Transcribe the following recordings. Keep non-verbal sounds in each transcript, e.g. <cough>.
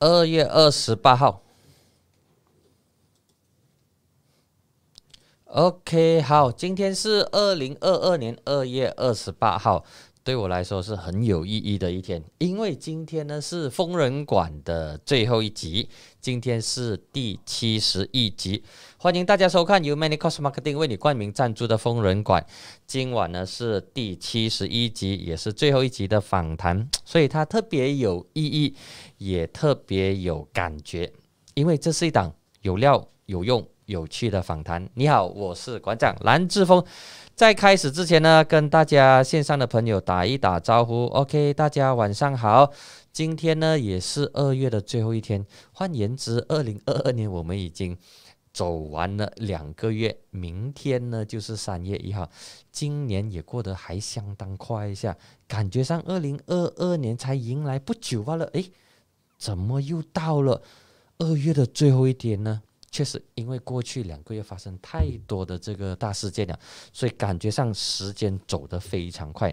二月二十八号，OK，好，今天是二零二二年二月二十八号。对我来说是很有意义的一天，因为今天呢是疯人馆的最后一集，今天是第七十一集，欢迎大家收看由 Many Cos Marketing 为你冠名赞助的疯人馆。今晚呢是第七十一集，也是最后一集的访谈，所以它特别有意义，也特别有感觉，因为这是一档有料有用。有趣的访谈，你好，我是馆长蓝志峰。在开始之前呢，跟大家线上的朋友打一打招呼。OK，大家晚上好。今天呢也是二月的最后一天，换言之，二零二二年我们已经走完了两个月。明天呢就是三月一号，今年也过得还相当快一下，感觉上二零二二年才迎来不久罢了。哎，怎么又到了二月的最后一天呢？确实，因为过去两个月发生太多的这个大事件了，所以感觉上时间走得非常快。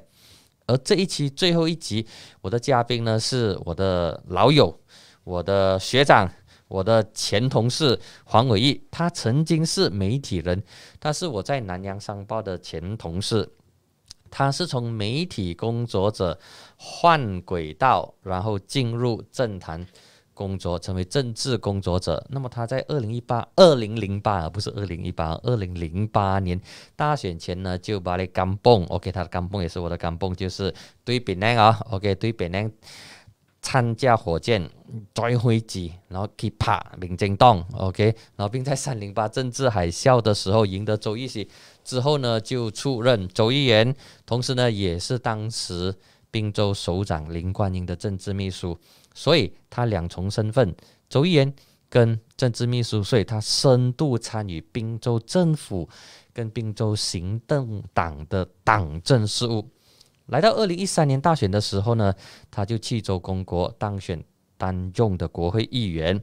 而这一期最后一集，我的嘉宾呢是我的老友、我的学长、我的前同事黄伟毅。他曾经是媒体人，他是我在南阳商报的前同事。他是从媒体工作者换轨道，然后进入政坛。工作成为政治工作者，那么他在二零一八二零零八，不是二零一八二零零八年大选前呢，就把那钢蹦。OK，他的钢蹦也是我的钢蹦，就是对槟榔啊。OK，对槟榔参加火箭追飞机，然后去啪民进党。OK，然后并在三零八政治海啸的时候赢得周议会，之后呢就出任州议员，同时呢也是当时滨州首长林冠英的政治秘书。所以，他两重身份，州议员跟政治秘书，所以他深度参与宾州政府跟宾州行动党的党政事务。来到二零一三年大选的时候呢，他就弃州公国当选担任的国会议员。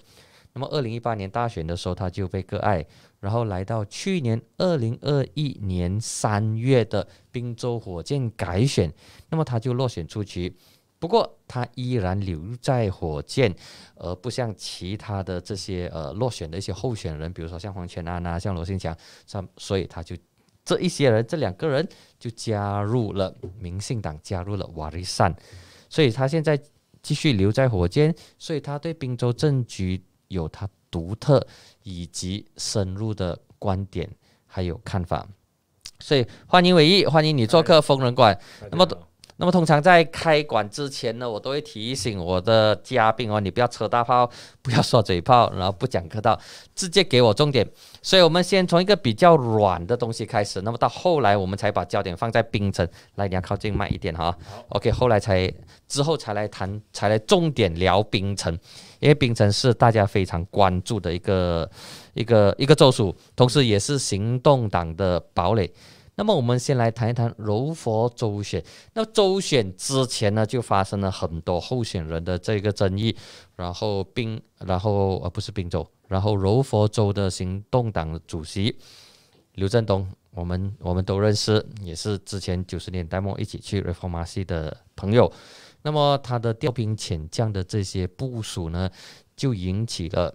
那么，二零一八年大选的时候，他就被割爱，然后来到去年二零二一年三月的宾州火箭改选，那么他就落选出局。不过他依然留在火箭，而不像其他的这些呃落选的一些候选人，比如说像黄泉安啊，像罗兴强，像所以他就这一些人，这两个人就加入了民进党，加入了瓦里善，所以他现在继续留在火箭，所以他对滨州政局有他独特以及深入的观点还有看法，所以欢迎伟毅，欢迎你做客疯人馆。那么。那么，通常在开馆之前呢，我都会提醒我的嘉宾哦，你不要扯大炮，不要耍嘴炮，然后不讲客套，直接给我重点。所以，我们先从一个比较软的东西开始，那么到后来，我们才把焦点放在冰城。来，你要靠近慢一点哈。OK，后来才之后才来谈，才来重点聊冰城，因为冰城是大家非常关注的一个一个一个州属，同时也是行动党的堡垒。那么我们先来谈一谈柔佛州选。那州选之前呢，就发生了很多候选人的这个争议。然后并然后呃不是并州，然后柔佛州的行动党主席刘振东，我们我们都认识，也是之前九十年代末一起去 r e f o r m 的朋友。那么他的调兵遣将的这些部署呢，就引起了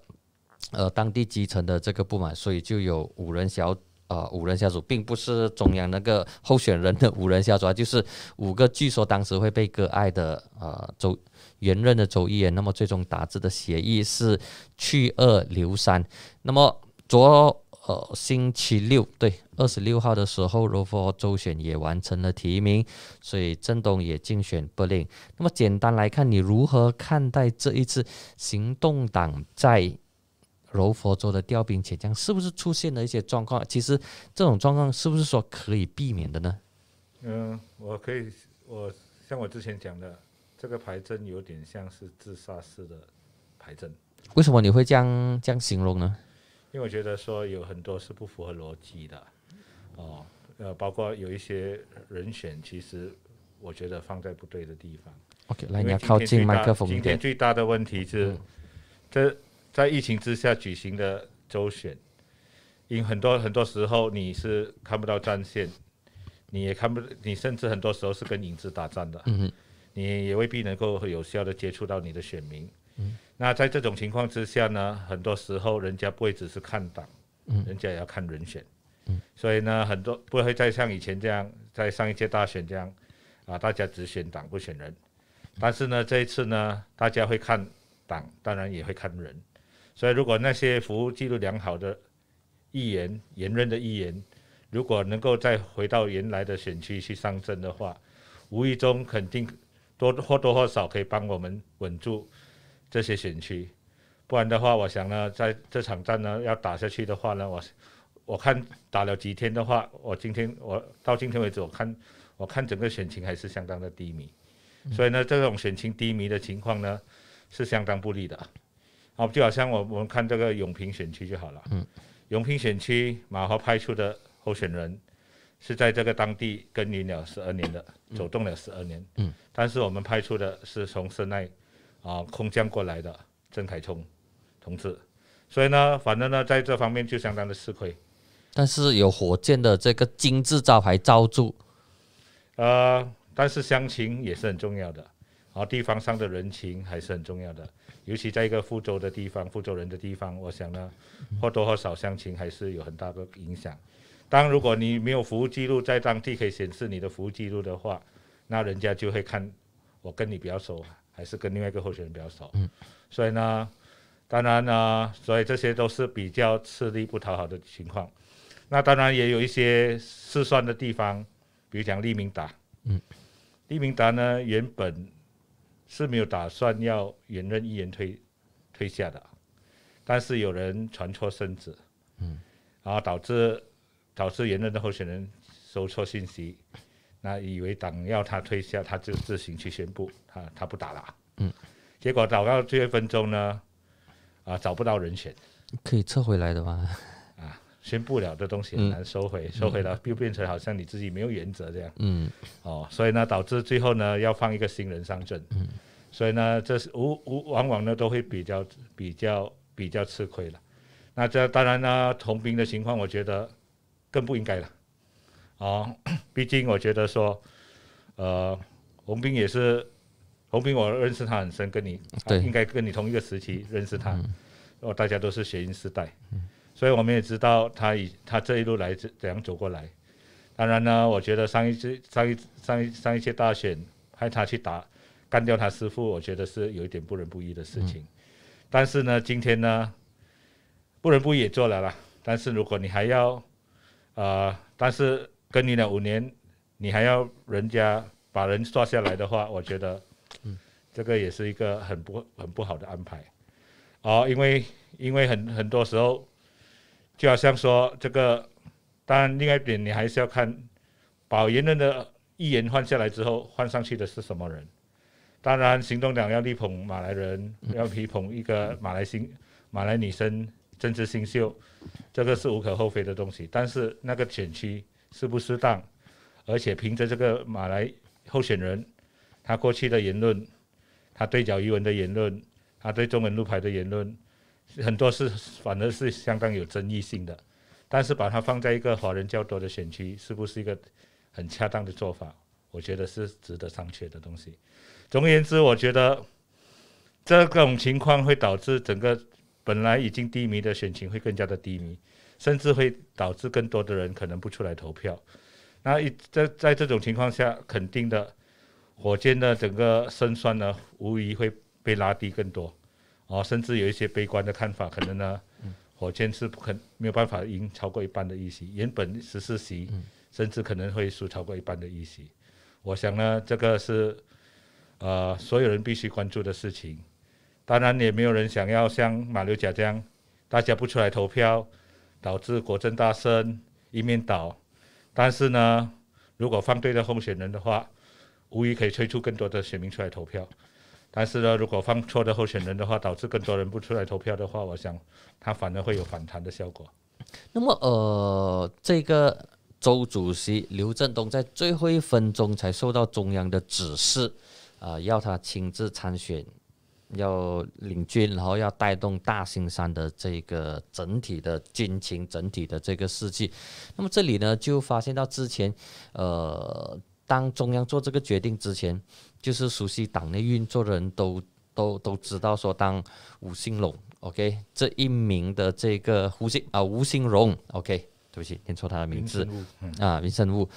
呃当地基层的这个不满，所以就有五人小。啊，五人小组并不是中央那个候选人的五人小组，就是五个据说当时会被割爱的啊周原任的周议员。那么最终达致的协议是去二留三。那么昨呃星期六对二十六号的时候，罗佛州选也完成了提名，所以郑东也竞选不令。那么简单来看，你如何看待这一次行动党在？柔佛州的调兵遣将是不是出现了一些状况？其实这种状况是不是说可以避免的呢？嗯，我可以，我像我之前讲的，这个牌阵有点像是自杀式的牌阵。为什么你会这样这样形容呢？因为我觉得说有很多是不符合逻辑的哦，呃，包括有一些人选，其实我觉得放在不对的地方。OK，来，你要靠近麦克风一点。今天最大的问题是这。在疫情之下举行的周选，因很多很多时候你是看不到战线，你也看不，你甚至很多时候是跟影子打仗的，你也未必能够有效的接触到你的选民。那在这种情况之下呢，很多时候人家不会只是看党，人家也要看人选。所以呢，很多不会再像以前这样，在上一届大选这样啊，大家只选党不选人。但是呢，这一次呢，大家会看党，当然也会看人。所以，如果那些服务记录良好的议员、言论的议员，如果能够再回到原来的选区去上阵的话，无意中肯定多或多或少可以帮我们稳住这些选区。不然的话，我想呢，在这场战呢要打下去的话呢，我我看打了几天的话，我今天我到今天为止，我看我看整个选情还是相当的低迷。所以呢，这种选情低迷的情况呢，是相当不利的哦，就好像我我们看这个永平选区就好了。嗯，永平选区马华派出的候选人是在这个当地耕耘了十二年的，走动了十二年。嗯，但是我们派出的是从深内啊空降过来的郑凯聪同志，所以呢，反正呢在这方面就相当的吃亏。但是有火箭的这个金字招牌罩住，呃，但是乡情也是很重要的，啊，地方上的人情还是很重要的。尤其在一个福州的地方，福州人的地方，我想呢，或多或少相亲还是有很大的影响。当如果你没有服务记录，在当地可以显示你的服务记录的话，那人家就会看我跟你比较熟，还是跟另外一个候选人比较熟。嗯，所以呢，当然呢，所以这些都是比较吃力不讨好的情况。那当然也有一些试算的地方，比如讲利明达，嗯，利明达呢，原本。是没有打算要言论议员退退下的，但是有人传错身子，嗯，然后导致导致言论的候选人收错信息，那以为党要他退下，他就自行去宣布他他不打了，嗯，结果早到最后一分钟呢，啊，找不到人选，可以撤回来的吗？宣布了的东西很难收回，收回了又变成好像你自己没有原则这样，嗯，哦，所以呢，导致最后呢要放一个新人上阵，嗯，所以呢，这是无无往往呢都会比较比较比较吃亏了。那这当然呢，洪兵的情况，我觉得更不应该了。哦，<clears throat> 毕竟我觉得说，呃，红兵也是红兵，我认识他很深，跟你应该跟你同一个时期认识他，哦，大家都是学英时代。所以我们也知道他以他这一路来怎怎样走过来。当然呢，我觉得上一次上一上一上一届大选派他去打干掉他师傅，我觉得是有一点不仁不义的事情。但是呢，今天呢，不仁不义也做了了。但是如果你还要啊，但是跟你了五年，你还要人家把人抓下来的话，我觉得，这个也是一个很不很不好的安排。哦，因为因为很很多时候。就好像说这个，当然另外一点你还是要看，保言论的议员换下来之后，换上去的是什么人。当然行动党要力捧马来人，要力捧一个马来新马来女生政治新秀，这个是无可厚非的东西。但是那个选区适不适当？而且凭着这个马来候选人，他过去的言论，他对角语文的言论，他对中文路牌的言论。很多是反而是相当有争议性的，但是把它放在一个华人较多的选区，是不是一个很恰当的做法？我觉得是值得商榷的东西。总而言之，我觉得这种情况会导致整个本来已经低迷的选情会更加的低迷，甚至会导致更多的人可能不出来投票。那一在在这种情况下，肯定的火箭的整个胜算呢，无疑会被拉低更多。哦，甚至有一些悲观的看法，可能呢，火箭是不可没有办法赢超过一半的议席，原本十四席，甚至可能会输超过一半的议席。我想呢，这个是呃所有人必须关注的事情。当然也没有人想要像马六甲这样，大家不出来投票，导致国阵大胜一面倒。但是呢，如果放对的候选人的话，无疑可以催出更多的选民出来投票。但是呢，如果放错的候选人的话，导致更多人不出来投票的话，我想他反而会有反弹的效果。那么，呃，这个周主席刘振东在最后一分钟才受到中央的指示，啊，要他亲自参选，要领军，然后要带动大兴山的这个整体的军情，整体的这个士气。那么这里呢，就发现到之前，呃，当中央做这个决定之前。就是熟悉党内运作的人都都都知道，说当吴兴隆，OK，这一名的这个胡兴啊吴兴荣 o k 对不起，念错他的名字啊，林森吾。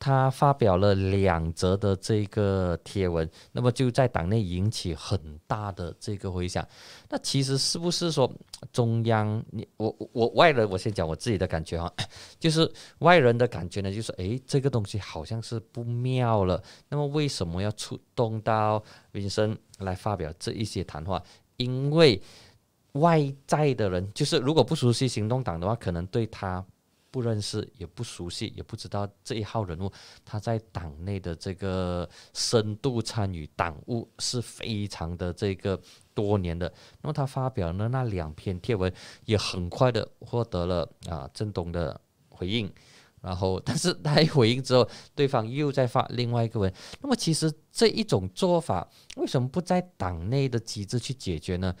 他发表了两则的这个贴文，那么就在党内引起很大的这个回响。那其实是不是说中央？你我我外人，我先讲我自己的感觉哈，<laughs> 就是外人的感觉呢，就是诶，这个东西好像是不妙了。那么为什么要触动到民生来发表这一些谈话？因为外在的人，就是如果不熟悉行动党的话，可能对他。不认识，也不熟悉，也不知道这一号人物，他在党内的这个深度参与党务是非常的这个多年的。那么他发表呢那两篇贴文，也很快的获得了啊郑东的回应。然后，但是他一回应之后，对方又在发另外一个文。那么其实这一种做法，为什么不在党内的机制去解决呢？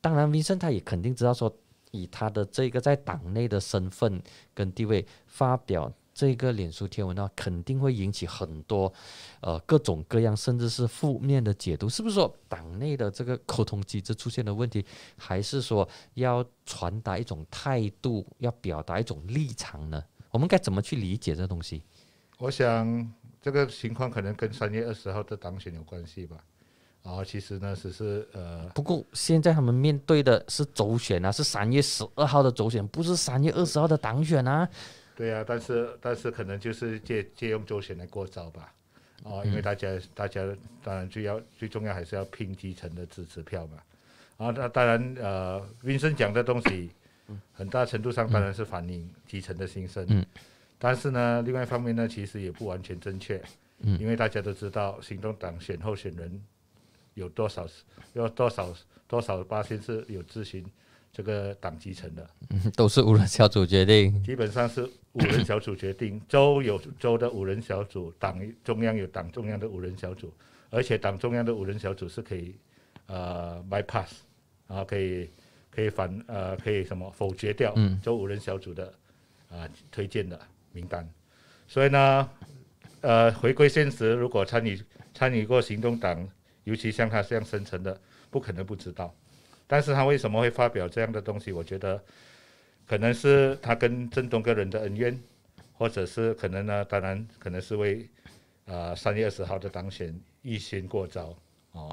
当然，民生他也肯定知道说。以他的这个在党内的身份跟地位发表这个脸书贴文的话，肯定会引起很多，呃各种各样甚至是负面的解读。是不是说党内的这个沟通机制出现了问题，还是说要传达一种态度，要表达一种立场呢？我们该怎么去理解这东西？我想这个情况可能跟三月二十号的当选有关系吧。啊，其实呢，只是呃，不过现在他们面对的是周选啊，是三月十二号的周选，不是三月二十号的党选啊。对啊，但是但是可能就是借借用周选来过招吧。啊，因为大家大家当然就要最重要还是要拼基层的支持票嘛。啊，那当然呃，民生讲的东西，很大程度上当然是反映基层的心声。嗯。但是呢，另外一方面呢，其实也不完全正确。嗯。因为大家都知道，行动党选候选人。有多少？有多少？多少？八千是有咨询这个党基层的，<laughs> 都是五人小组决定。基本上是五人小组决定，州有州的五人小组，党中央有党中央的五人小组，而且党中央的五人小组是可以呃 bypass，然后可以可以反呃可以什么否决掉州五人小组的啊推荐的名单。所以呢，呃，回归现实，如果参与参与过行动党。尤其像他这样生层的，不可能不知道。但是他为什么会发表这样的东西？我觉得可能是他跟郑东个人的恩怨，或者是可能呢？当然，可能是为啊三月二十号的当选一心过招啊。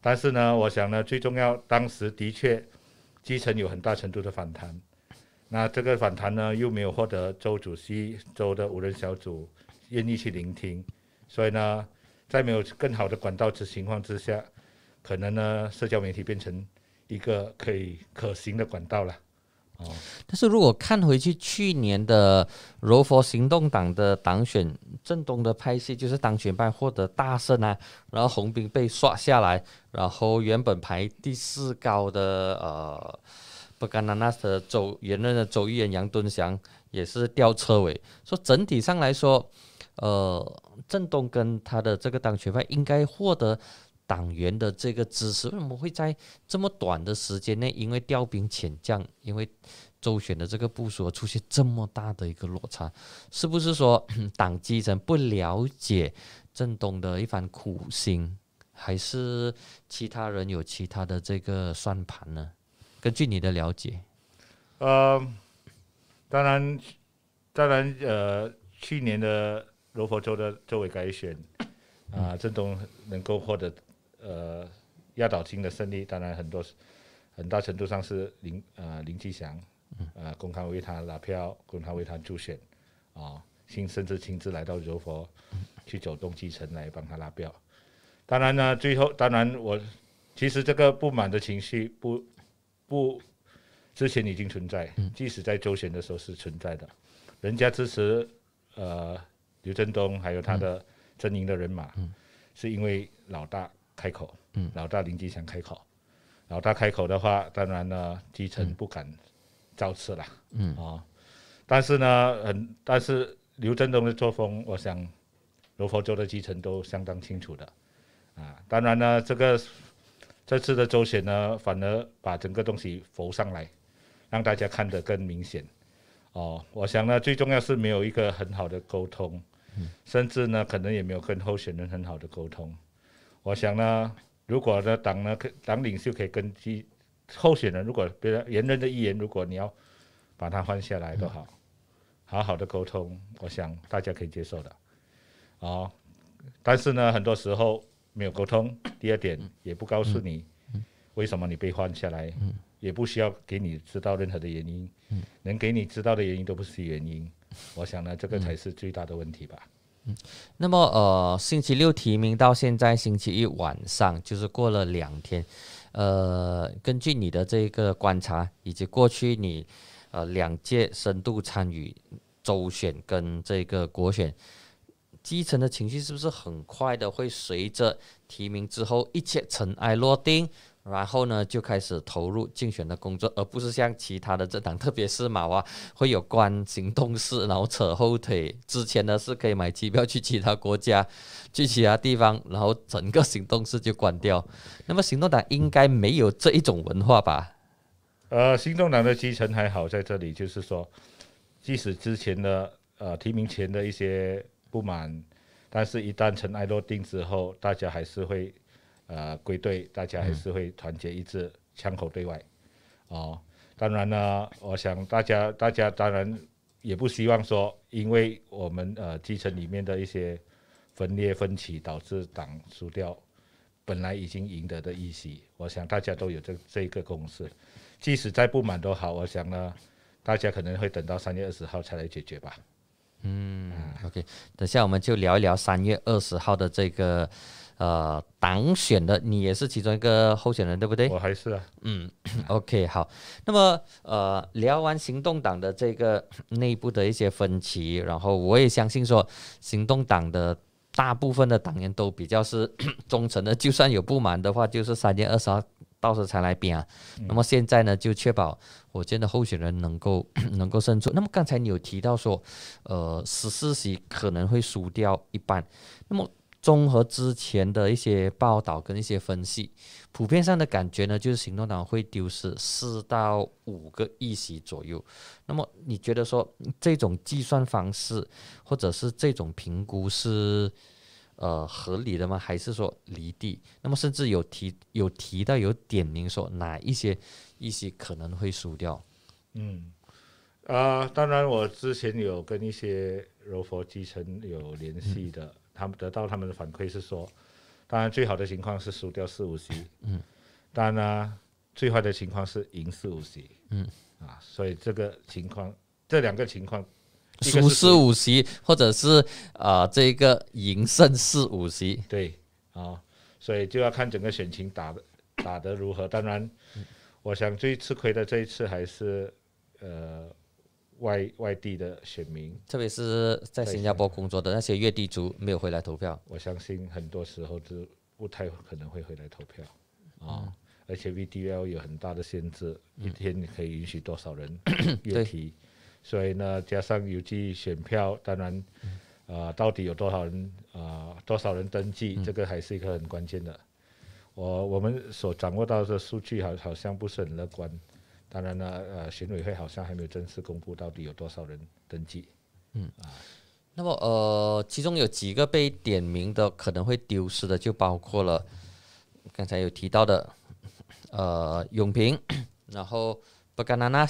但是呢，我想呢，最重要当时的确基层有很大程度的反弹，那这个反弹呢，又没有获得周主席周的五人小组愿意去聆听，所以呢。在没有更好的管道之情况之下，可能呢社交媒体变成一个可以可行的管道了。哦，但是如果看回去去年的柔佛行动党的党选，正东的派系就是当选派获得大胜啊，然后红兵被刷下来，然后原本排第四高的呃布干拿纳的走原来的走议员杨敦祥也是掉车尾，所以整体上来说。呃，郑东跟他的这个党选派应该获得党员的这个支持，为什么会在这么短的时间内，因为调兵遣将，因为周旋的这个部署而出现这么大的一个落差？是不是说党基层不了解郑东的一番苦心，还是其他人有其他的这个算盘呢？根据你的了解，呃，当然，当然，呃，去年的。柔佛州的州委改选，啊，郑东能够获得呃压倒性的胜利，当然很多很大程度上是林啊林吉祥，呃公开为他拉票，公开为他助选，啊，亲甚至亲自来到柔佛去走动基层来帮他拉票。当然呢，最后当然我其实这个不满的情绪不不之前已经存在，即使在周选的时候是存在的，人家支持呃。刘振东还有他的阵营的人马，嗯，是因为老大开口，嗯，老大林金祥开口，老大开口的话，当然呢基层不敢招刺了，嗯啊，但是呢很，但是刘振东的作风，我想罗佛州的基层都相当清楚的，啊，当然呢这个这次的周选呢，反而把整个东西浮上来，让大家看得更明显，哦，我想呢最重要是没有一个很好的沟通。甚至呢，可能也没有跟候选人很好的沟通。我想呢，如果呢，党呢，党领袖可以根基候选人，如果别人言论的议员，如果你要把他换下来，都好好好的沟通，我想大家可以接受的。哦，但是呢，很多时候没有沟通。第二点，也不告诉你为什么你被换下来，也不需要给你知道任何的原因，能给你知道的原因都不是原因。我想呢，这个才是最大的问题吧。嗯，那么呃，星期六提名到现在星期一晚上，就是过了两天。呃，根据你的这个观察，以及过去你呃两届深度参与周选跟这个国选，基层的情绪是不是很快的会随着提名之后一切尘埃落定？然后呢，就开始投入竞选的工作，而不是像其他的政党，特别是马华会有关行动式，然后扯后腿。之前呢是可以买机票去其他国家，去其他地方，然后整个行动式就关掉。<laughs> 那么行动党应该没有这一种文化吧？呃，行动党的基层还好，在这里，就是说，即使之前的呃提名前的一些不满，但是一旦尘埃落定之后，大家还是会。呃，归队，大家还是会团结一致，枪口对外，哦，当然呢，我想大家，大家当然也不希望说，因为我们呃基层里面的一些分裂分歧，导致党输掉本来已经赢得的议席。我想大家都有这这一个共识，即使再不满都好，我想呢，大家可能会等到三月二十号才来解决吧。嗯，OK，等下我们就聊一聊三月二十号的这个。呃，党选的你也是其中一个候选人，对不对？我还是啊。嗯，<coughs> OK，好。那么，呃，聊完行动党的这个内部的一些分歧，然后我也相信说，行动党的大部分的党员都比较是 <coughs> 忠诚的，就算有不满的话，就是三月二十号到时才来编。那么现在呢，就确保我箭的候选人能够 <coughs> 能够胜出。那么刚才你有提到说，呃，十四席可能会输掉一半，那么。综合之前的一些报道跟一些分析，普遍上的感觉呢，就是行动党会丢失四到五个议席左右。那么你觉得说这种计算方式，或者是这种评估是呃合理的吗？还是说离地？那么甚至有提有提到有点名说哪一些议席可能会输掉？嗯，啊，当然我之前有跟一些柔佛基层有联系的。他们得到他们的反馈是说，当然最好的情况是输掉四五席，嗯，当然呢，最坏的情况是赢四五席，嗯，啊，所以这个情况，这两个情况，输四五席，或者是啊，这个赢胜四五席，对，啊，所以就要看整个选情打的打的如何，当然，我想最吃亏的这一次还是呃。外外地的选民，特别是在新加坡工作的那些越地族没有回来投票，我相信很多时候是不太可能会回来投票啊。而且 VDL 有很大的限制，一天可以允许多少人越 <coughs> 提，所以呢，加上邮寄选票，当然啊，到底有多少人啊，多少人登记，这个还是一个很关键的。我我们所掌握到的数据，好好像不是很乐观。当然了，呃，选委会好像还没有正式公布到底有多少人登记，嗯啊，那么呃，其中有几个被点名的可能会丢失的，就包括了刚才有提到的，呃，永平，<coughs> 然后巴干娜娜，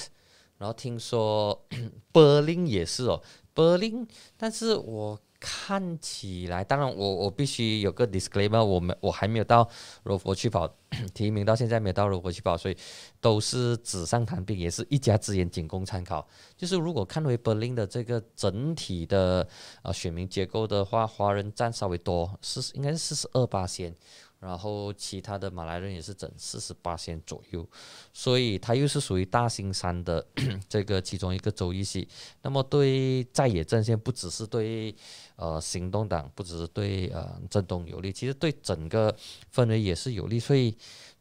然后听说 <coughs> 柏林也是哦，柏林，但是我。看起来，当然我我必须有个 disclaimer，我们我还没有到罗佛去跑 <coughs> 提名，到现在没有到罗佛去跑，所以都是纸上谈兵，也是一家之言，仅供参考。就是如果看为柏林的这个整体的呃选民结构的话，华人占稍微多，是应该是四十二八先。然后其他的马来人也是整四十八仙左右，所以他又是属于大兴山的 <coughs> 这个其中一个州议系。那么对在野阵线不只是对呃行动党，不只是对呃政东有利，其实对整个氛围也是有利。所以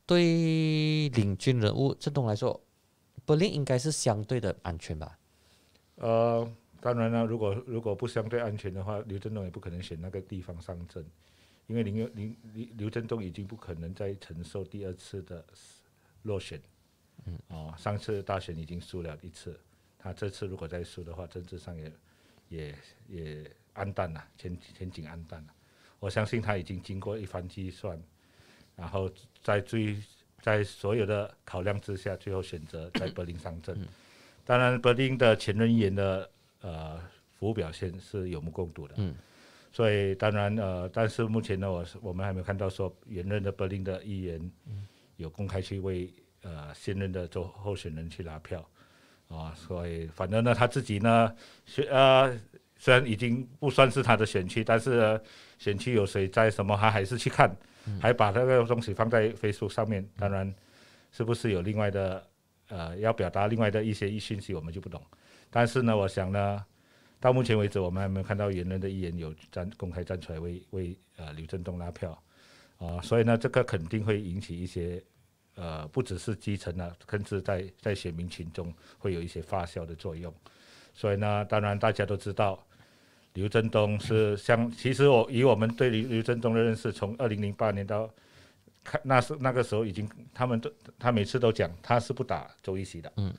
对领军人物政东来说，柏林应该是相对的安全吧？呃，当然啦，如果如果不相对安全的话，刘振东也不可能选那个地方上阵。因为林林林刘振东已经不可能再承受第二次的落选，哦，上次大选已经输了一次，他这次如果再输的话，政治上也也也黯淡了，前前景黯淡了。我相信他已经经过一番计算，然后在最在所有的考量之下，最后选择在柏林上阵。当然，柏林的前任员的呃服务表现是有目共睹的。所以当然呃，但是目前呢，我是我们还没有看到说原任的柏林的议员有公开去为呃现任的做候选人去拉票啊。所以反正呢，他自己呢，虽呃虽然已经不算是他的选区，但是呢选区有谁在什么，他还是去看，还把那个东西放在 Facebook 上面。当然，是不是有另外的呃要表达另外的一些一信息，我们就不懂。但是呢，我想呢。到目前为止，我们还没有看到言论的议员有站公开站出来为为呃刘振东拉票，啊，所以呢，这个肯定会引起一些，呃，不只是基层啊，甚至在在选民群众会有一些发酵的作用。所以呢，当然大家都知道刘振东是像其实我以我们对刘刘振东的认识，从二零零八年到看那是那个时候已经他们都他每次都讲他是不打周一席的，嗯，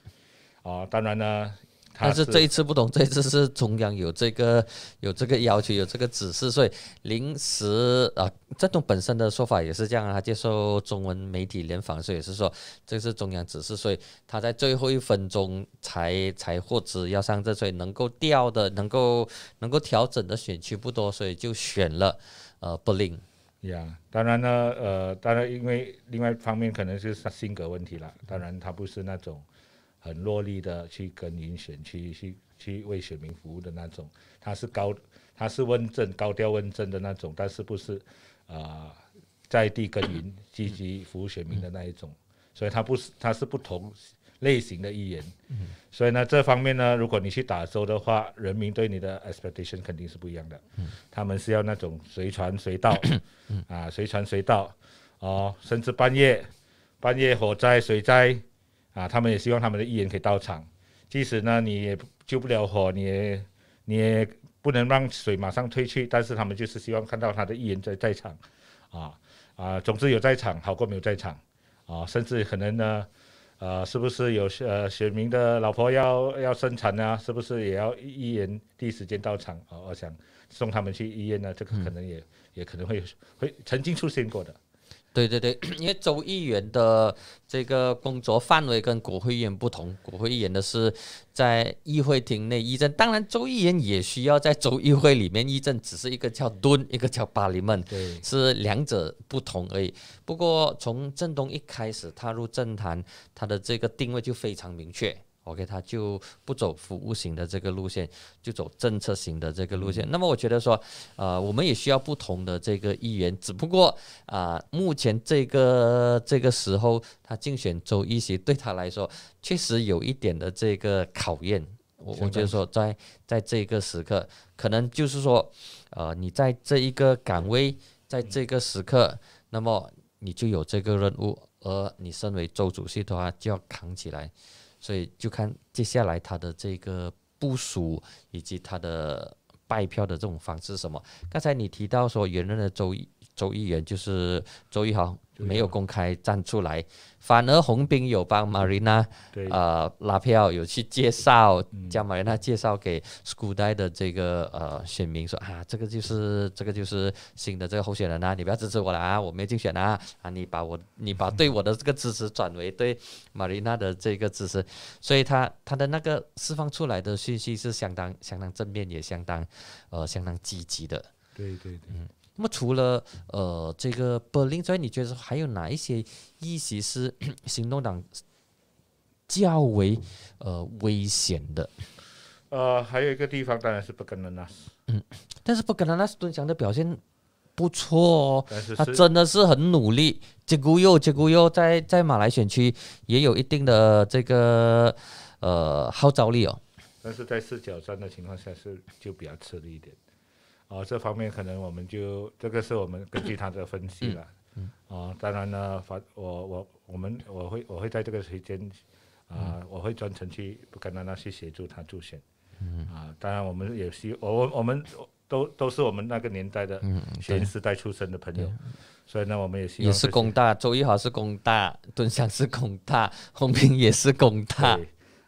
啊，当然呢。但是这一次不同，这一次是中央有这个有这个要求，有这个指示，所以临时啊，这种本身的说法也是这样啊。他接受中文媒体联访，所以也是说，这是中央指示，所以他在最后一分钟才才获知要上这所以能够调的，能够能够调整的选区不多，所以就选了呃布林。呀，当然呢，呃，当然因为另外一方面可能是性格问题了，当然他不是那种。很落力的去耕耘选区，去去为选民服务的那种，他是高，他是问政高调问政的那种，但是不是啊在地耕耘、积极服务选民的那一种，所以他不是他是不同类型的议员。嗯，所以呢，这方面呢，如果你去打州的话，人民对你的 expectation 肯定是不一样的。嗯，他们是要那种随传随到，啊，随传随到，哦，甚至半夜半夜火灾、水灾。啊，他们也希望他们的议员可以到场，即使呢你也救不了火，你也你也不能让水马上退去，但是他们就是希望看到他的议员在在场，啊啊，总之有在场好过没有在场啊，甚至可能呢，呃，是不是有呃选民的老婆要要生产啊？是不是也要议员第一时间到场啊？我想送他们去医院呢，这个可能也也可能会会曾经出现过的。对对对，<coughs> 因为州议员的这个工作范围跟国会议员不同，国会议员的是在议会厅内议政，当然州议员也需要在州议会里面议政，只是一个叫敦，一个叫巴黎曼，是两者不同而已。不过从郑东一开始踏入政坛，他的这个定位就非常明确。O.K. 他就不走服务型的这个路线，就走政策型的这个路线。那么我觉得说，呃，我们也需要不同的这个议员，只不过啊，目前这个这个时候，他竞选州议席对他来说确实有一点的这个考验。我我觉得说，在在这个时刻，可能就是说，呃，你在这一个岗位，在这个时刻，那么你就有这个任务，而你身为州主席的话，就要扛起来。所以就看接下来他的这个部署，以及他的拜票的这种方式什么。刚才你提到说，原来的周周议员就是周玉豪。没有公开站出来，反而红兵有帮马瑞娜，呃，拉票有去介绍，将马瑞娜介绍给斯库代的这个呃选民，说啊，这个就是这个就是新的这个候选人啊，你不要支持我了啊，我没竞选啊，啊，你把我你把对我的这个支持转为对马瑞娜的这个支持，所以，他他的那个释放出来的讯息是相当相当正面，也相当呃相当积极的。对对对，嗯。那么除了呃这个 b e r l i n 之外，你觉得还有哪一些议席是 <coughs> 行动党较为呃危险的？呃，还有一个地方当然是 Beknana，嗯，但是 Beknana 蹲翔的表现不错，哦，他真的是很努力，结果又结果又在在马来选区也有一定的这个呃号召力哦，但是在视角上的情况下是就比较吃力一点。哦，这方面可能我们就这个是我们根据他的分析了。嗯，当然呢，反我我我们我会我会在这个时间啊，我会专程去跟他去协助他助选。嗯，啊，当然我们也希我我们都都是我们那个年代的九零时代出生的朋友，所以呢，我们也希望也是工大周一豪是工大，敦祥是工大，洪平也是工大。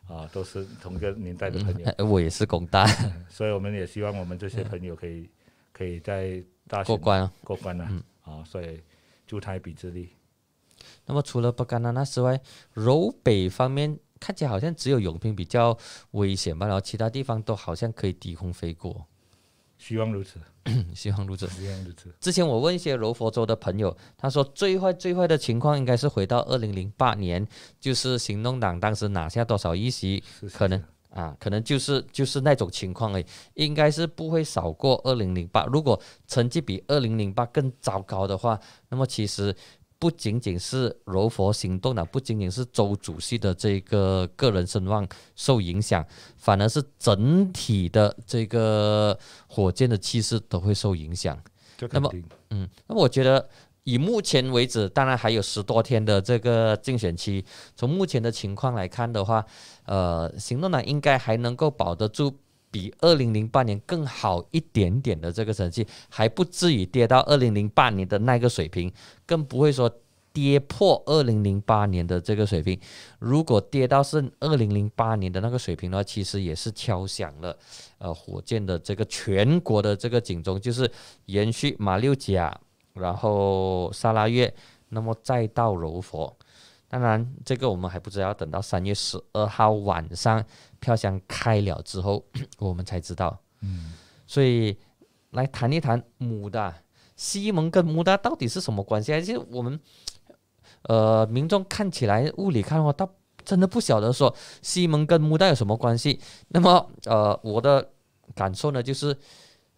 啊，都是同个年代的朋友，我也是工大，所以我们也希望我们这些朋友可以，可以在大过关啊，过关了啊，所以助他一臂之力。那么除了巴干纳之外，柔北方面看起来好像只有永平比较危险吧？然后其他地方都好像可以低空飞过。希望如此，<coughs> 希望如此，希望如此。之前我问一些柔佛州的朋友，他说最坏最坏的情况应该是回到二零零八年，就是行动党当时拿下多少议席，可能啊，可能就是就是那种情况诶，应该是不会少过二零零八。如果成绩比二零零八更糟糕的话，那么其实。不仅仅是柔佛行动的，不仅仅是周主席的这个个人声望受影响，反而是整体的这个火箭的气势都会受影响。那么，嗯，那么我觉得以目前为止，当然还有十多天的这个竞选期，从目前的情况来看的话，呃，行动呢应该还能够保得住。比二零零八年更好一点点的这个成绩，还不至于跌到二零零八年的那个水平，更不会说跌破二零零八年的这个水平。如果跌到是二零零八年的那个水平的话，其实也是敲响了呃火箭的这个全国的这个警钟，就是延续马六甲，然后沙拉越，那么再到柔佛。当然，这个我们还不知道，等到三月十二号晚上票箱开了之后，<clears throat> 我们才知道。嗯，所以来谈一谈穆大西蒙跟穆大到底是什么关系？其实我们呃民众看起来雾里看花，他真的不晓得说西蒙跟穆大有什么关系。那么呃，我的感受呢，就是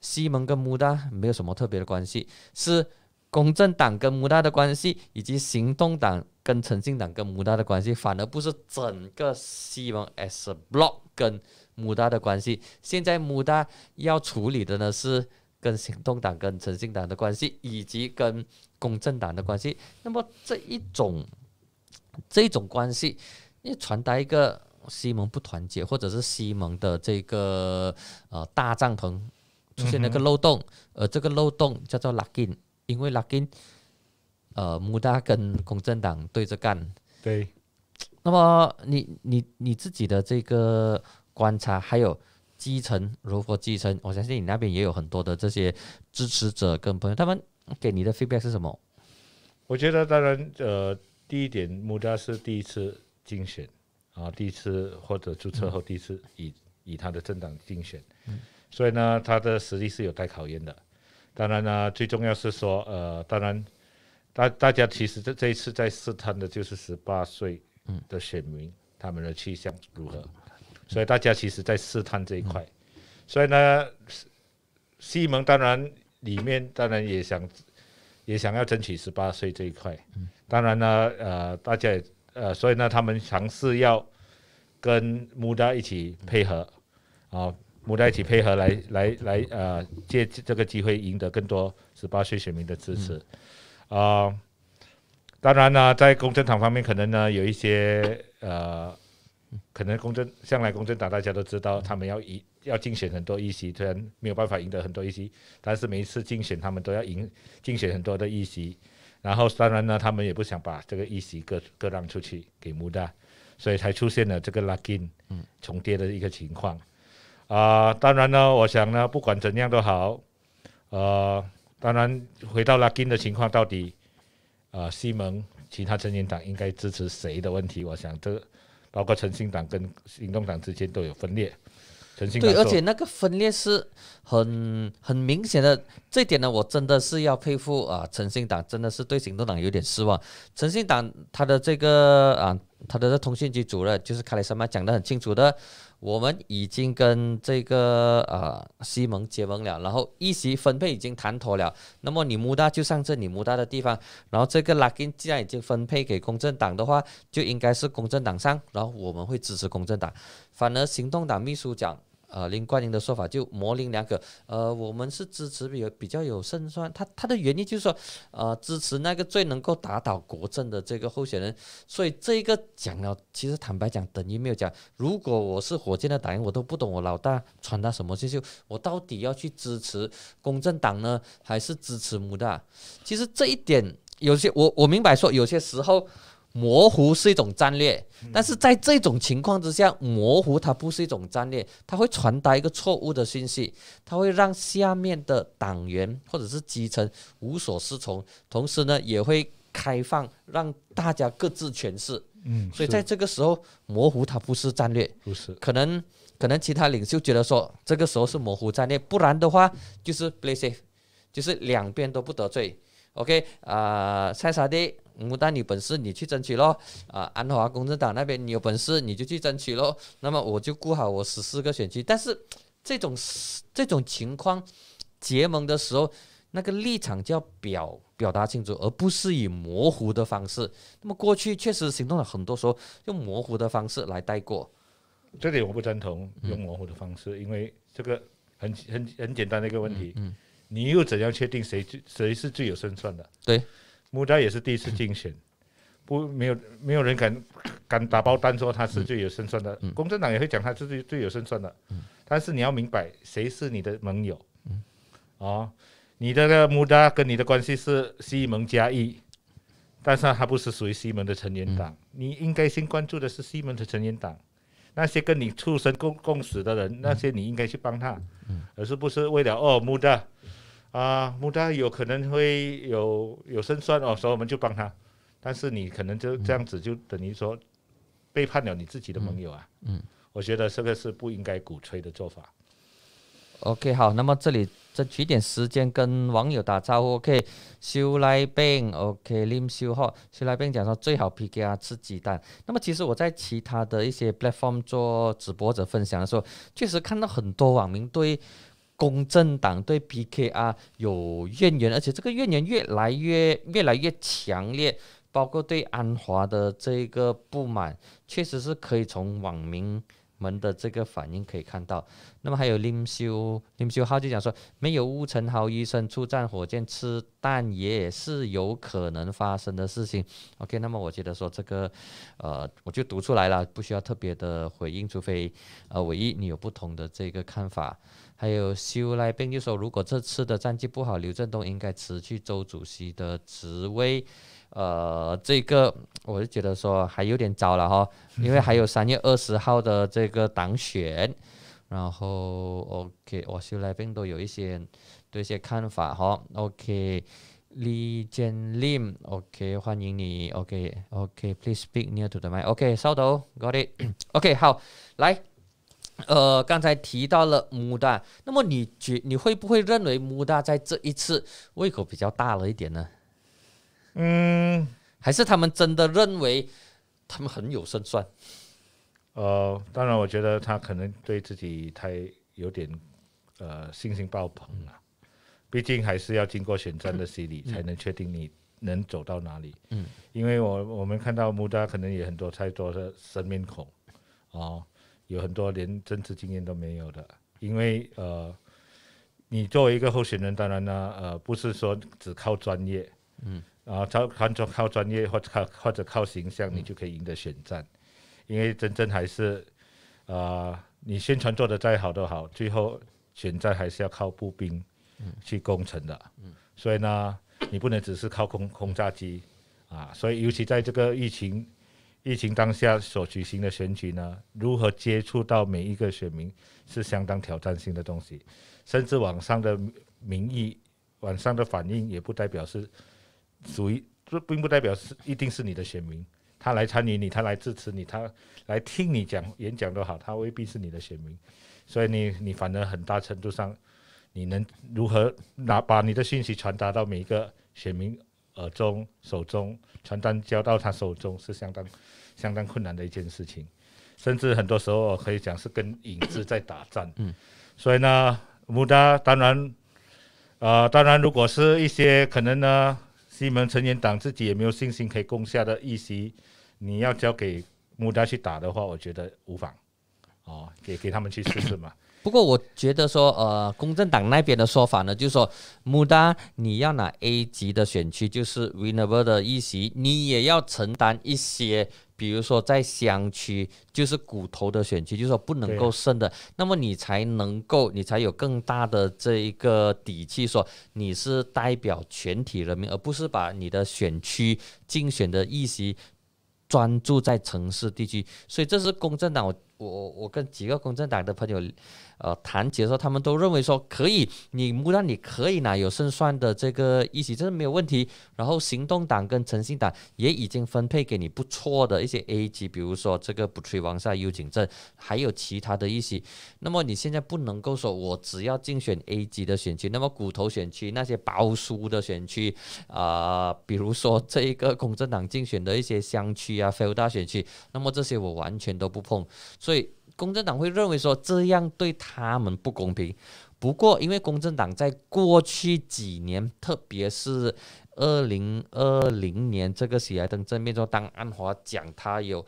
西蒙跟穆大没有什么特别的关系，是。公正党跟穆大的关系，以及行动党跟诚信党跟穆大的关系，反而不是整个西蒙 S Block 跟穆大的关系。现在穆大要处理的呢，是跟行动党、跟诚信党的关系，以及跟公正党的关系。那么这一种这一种关系，也传达一个西蒙不团结，或者是西蒙的这个呃大帐篷出现了一个漏洞，呃，这个漏洞叫做 l a g i n 因为拉金，呃，穆达跟公正党对着干。对。那么，你你你自己的这个观察，还有基层，如果基层，我相信你那边也有很多的这些支持者跟朋友，他们给你的 feedback 是什么？我觉得，当然，呃，第一点，穆达是第一次竞选啊，第一次或者注册后第一次以以他的政党竞选，所以呢，他的实力是有待考验的。当然呢，最重要是说，呃，当然，大大家其实这这一次在试探的就是十八岁的选民，他们的去向如何，所以大家其实在试探这一块，所以呢，西蒙当然里面当然也想也想要争取十八岁这一块，当然呢，呃，大家呃，所以呢，他们尝试要跟穆达一起配合，啊。穆达一起配合来来来，呃，借这个机会赢得更多十八岁选民的支持啊！当然呢，在公正党方面，可能呢有一些呃，可能公正向来公正党大家都知道，他们要一要竞选很多议席，虽然没有办法赢得很多议席，但是每一次竞选他们都要赢竞选很多的议席。然后当然呢，他们也不想把这个议席各各让出去给穆达，所以才出现了这个拉近重叠的一个情况。啊，当然呢，我想呢，不管怎样都好，呃，当然回到拉金的情况到底，啊，西蒙其他成员党应该支持谁的问题，我想这包括诚信党跟行动党之间都有分裂，诚信党对，而且那个分裂是很很明显的，这点呢，我真的是要佩服啊，诚信党真的是对行动党有点失望，诚信党他的这个啊，他的通讯机主任就是卡里森曼讲得很清楚的。我们已经跟这个呃西蒙结盟了，然后一席分配已经谈妥了。那么你穆大就上这你穆大的地方，然后这个拉金既然已经分配给公正党的话，就应该是公正党上，然后我们会支持公正党。反而行动党秘书长。呃，林冠英的说法就模棱两可。呃，我们是支持比比较有胜算，他他的原因就是说，呃，支持那个最能够打倒国政的这个候选人。所以这一个讲了，其实坦白讲等于没有讲。如果我是火箭的党员，我都不懂我老大传达什么信息，我到底要去支持公正党呢，还是支持母大？其实这一点有些我我明白说，有些时候。模糊是一种战略，但是在这种情况之下，模糊它不是一种战略，它会传达一个错误的信息，它会让下面的党员或者是基层无所适从，同时呢也会开放让大家各自诠释。嗯，所以在这个时候，模糊它不是战略，不是，可能可能其他领袖觉得说这个时候是模糊战略，不然的话就是 bliss，就是两边都不得罪。OK，啊，蔡沙爹。我带你本事，你去争取喽！啊，安华公正党那边，你有本事你就去争取喽。那么我就顾好我十四个选区。但是这种这种情况结盟的时候，那个立场就要表表达清楚，而不是以模糊的方式。那么过去确实行动了很多时候用模糊的方式来带过。这点我不赞同用模糊的方式，因为这个很很很简单的一个问题。嗯，你又怎样确定谁最谁是最有胜算的？对。穆达也是第一次竞选，不没有没有人敢敢打包单说他是最有胜算的。共产党也会讲他是最最有胜算的，但是你要明白谁是你的盟友。哦，你的那个穆达跟你的关系是西门加一，但是他不是属于西门的成员党。你应该先关注的是西门的成员党，那些跟你出生共共死的人，那些你应该去帮他，而是不是为了哦穆达。啊，穆大有可能会有有胜算哦，所以我们就帮他。但是你可能就这样子，就等于说背叛了你自己的盟友啊。嗯，我觉得这个是不应该鼓吹的做法。OK，好，那么这里再取点时间跟网友打招呼。o k 修来 u b i n o k Lim s h u h o b i n 讲说最好 PK 啊吃鸡蛋。那么其实我在其他的一些 platform 做直播者分享的时候，确实看到很多网民对。公正党对 PKR 有怨言，而且这个怨言越来越越来越强烈，包括对安华的这个不满，确实是可以从网民们的这个反应可以看到。那么还有林修林修浩就讲说，没有吴成豪医生出战火箭，吃蛋也是有可能发生的事情。OK，那么我觉得说这个，呃，我就读出来了，不需要特别的回应，除非呃，唯一你有不同的这个看法。还有修来宾就说，如果这次的战绩不好，刘振东应该辞去周主席的职位。呃，这个我就觉得说还有点早了哈，<laughs> 因为还有三月二十号的这个党选。然后，OK，我修来宾都有一些，对一些看法哈。o k 李 e 林 o k 欢迎你。OK，OK，Please speak near to the mic。OK，稍等，Got it。<coughs> OK，好，来。呃，刚才提到了穆达，那么你觉你会不会认为穆达在这一次胃口比较大了一点呢？嗯，还是他们真的认为他们很有胜算？呃，当然，我觉得他可能对自己太有点呃信心爆棚了。毕竟还是要经过选战的洗礼，才能确定你能走到哪里。嗯，因为我我们看到穆达可能也很多太多的生面孔，哦。有很多连政治经验都没有的，因为呃，你作为一个候选人，当然呢，呃，不是说只靠专业，嗯，啊，靠看全靠专业或者靠或者靠形象，你就可以赢得选战，因为真正还是啊，你宣传做的再好都好，最后选战还是要靠步兵去攻城的，嗯，所以呢，你不能只是靠空轰炸机啊，所以尤其在这个疫情。疫情当下所举行的选举呢，如何接触到每一个选民是相当挑战性的东西，甚至网上的民意、网上的反应也不代表是属于，这并不代表是一定是你的选民，他来参与你，他来支持你，他来听你讲演讲都好，他未必是你的选民，所以你你反而很大程度上，你能如何拿把你的信息传达到每一个选民？耳中、手中传单交到他手中是相当、相当困难的一件事情，甚至很多时候可以讲是跟影子在打战。嗯，所以呢，穆达当然，呃，当然如果是一些可能呢，西门成员党自己也没有信心可以攻下的议席，你要交给穆达去打的话，我觉得无妨，哦，给给他们去试试嘛。不过我觉得说，呃，公正党那边的说法呢，就是说，穆达，你要拿 A 级的选区，就是 winner 的议席，你也要承担一些，比如说在乡区，就是骨头的选区，就是说不能够胜的，那么你才能够，你才有更大的这一个底气，说你是代表全体人民，而不是把你的选区竞选的议席专注在城市地区。所以这是公正党，我我我跟几个公正党的朋友。呃，谈结候，他们都认为说可以，你不但你可以拿有胜算的这个一级，这是没有问题。然后行动党跟诚信党也已经分配给你不错的一些 A 级，比如说这个不吹王塞优景镇，还有其他的一些。那么你现在不能够说我只要竞选 A 级的选区，那么骨头选区那些包书的选区，啊，比如说这一个公正党竞选的一些乡区啊、废大选区，那么这些我完全都不碰，所以。公正党会认为说这样对他们不公平。不过，因为公正党在过去几年，特别是二零二零年这个喜来登正面中，当安华讲他有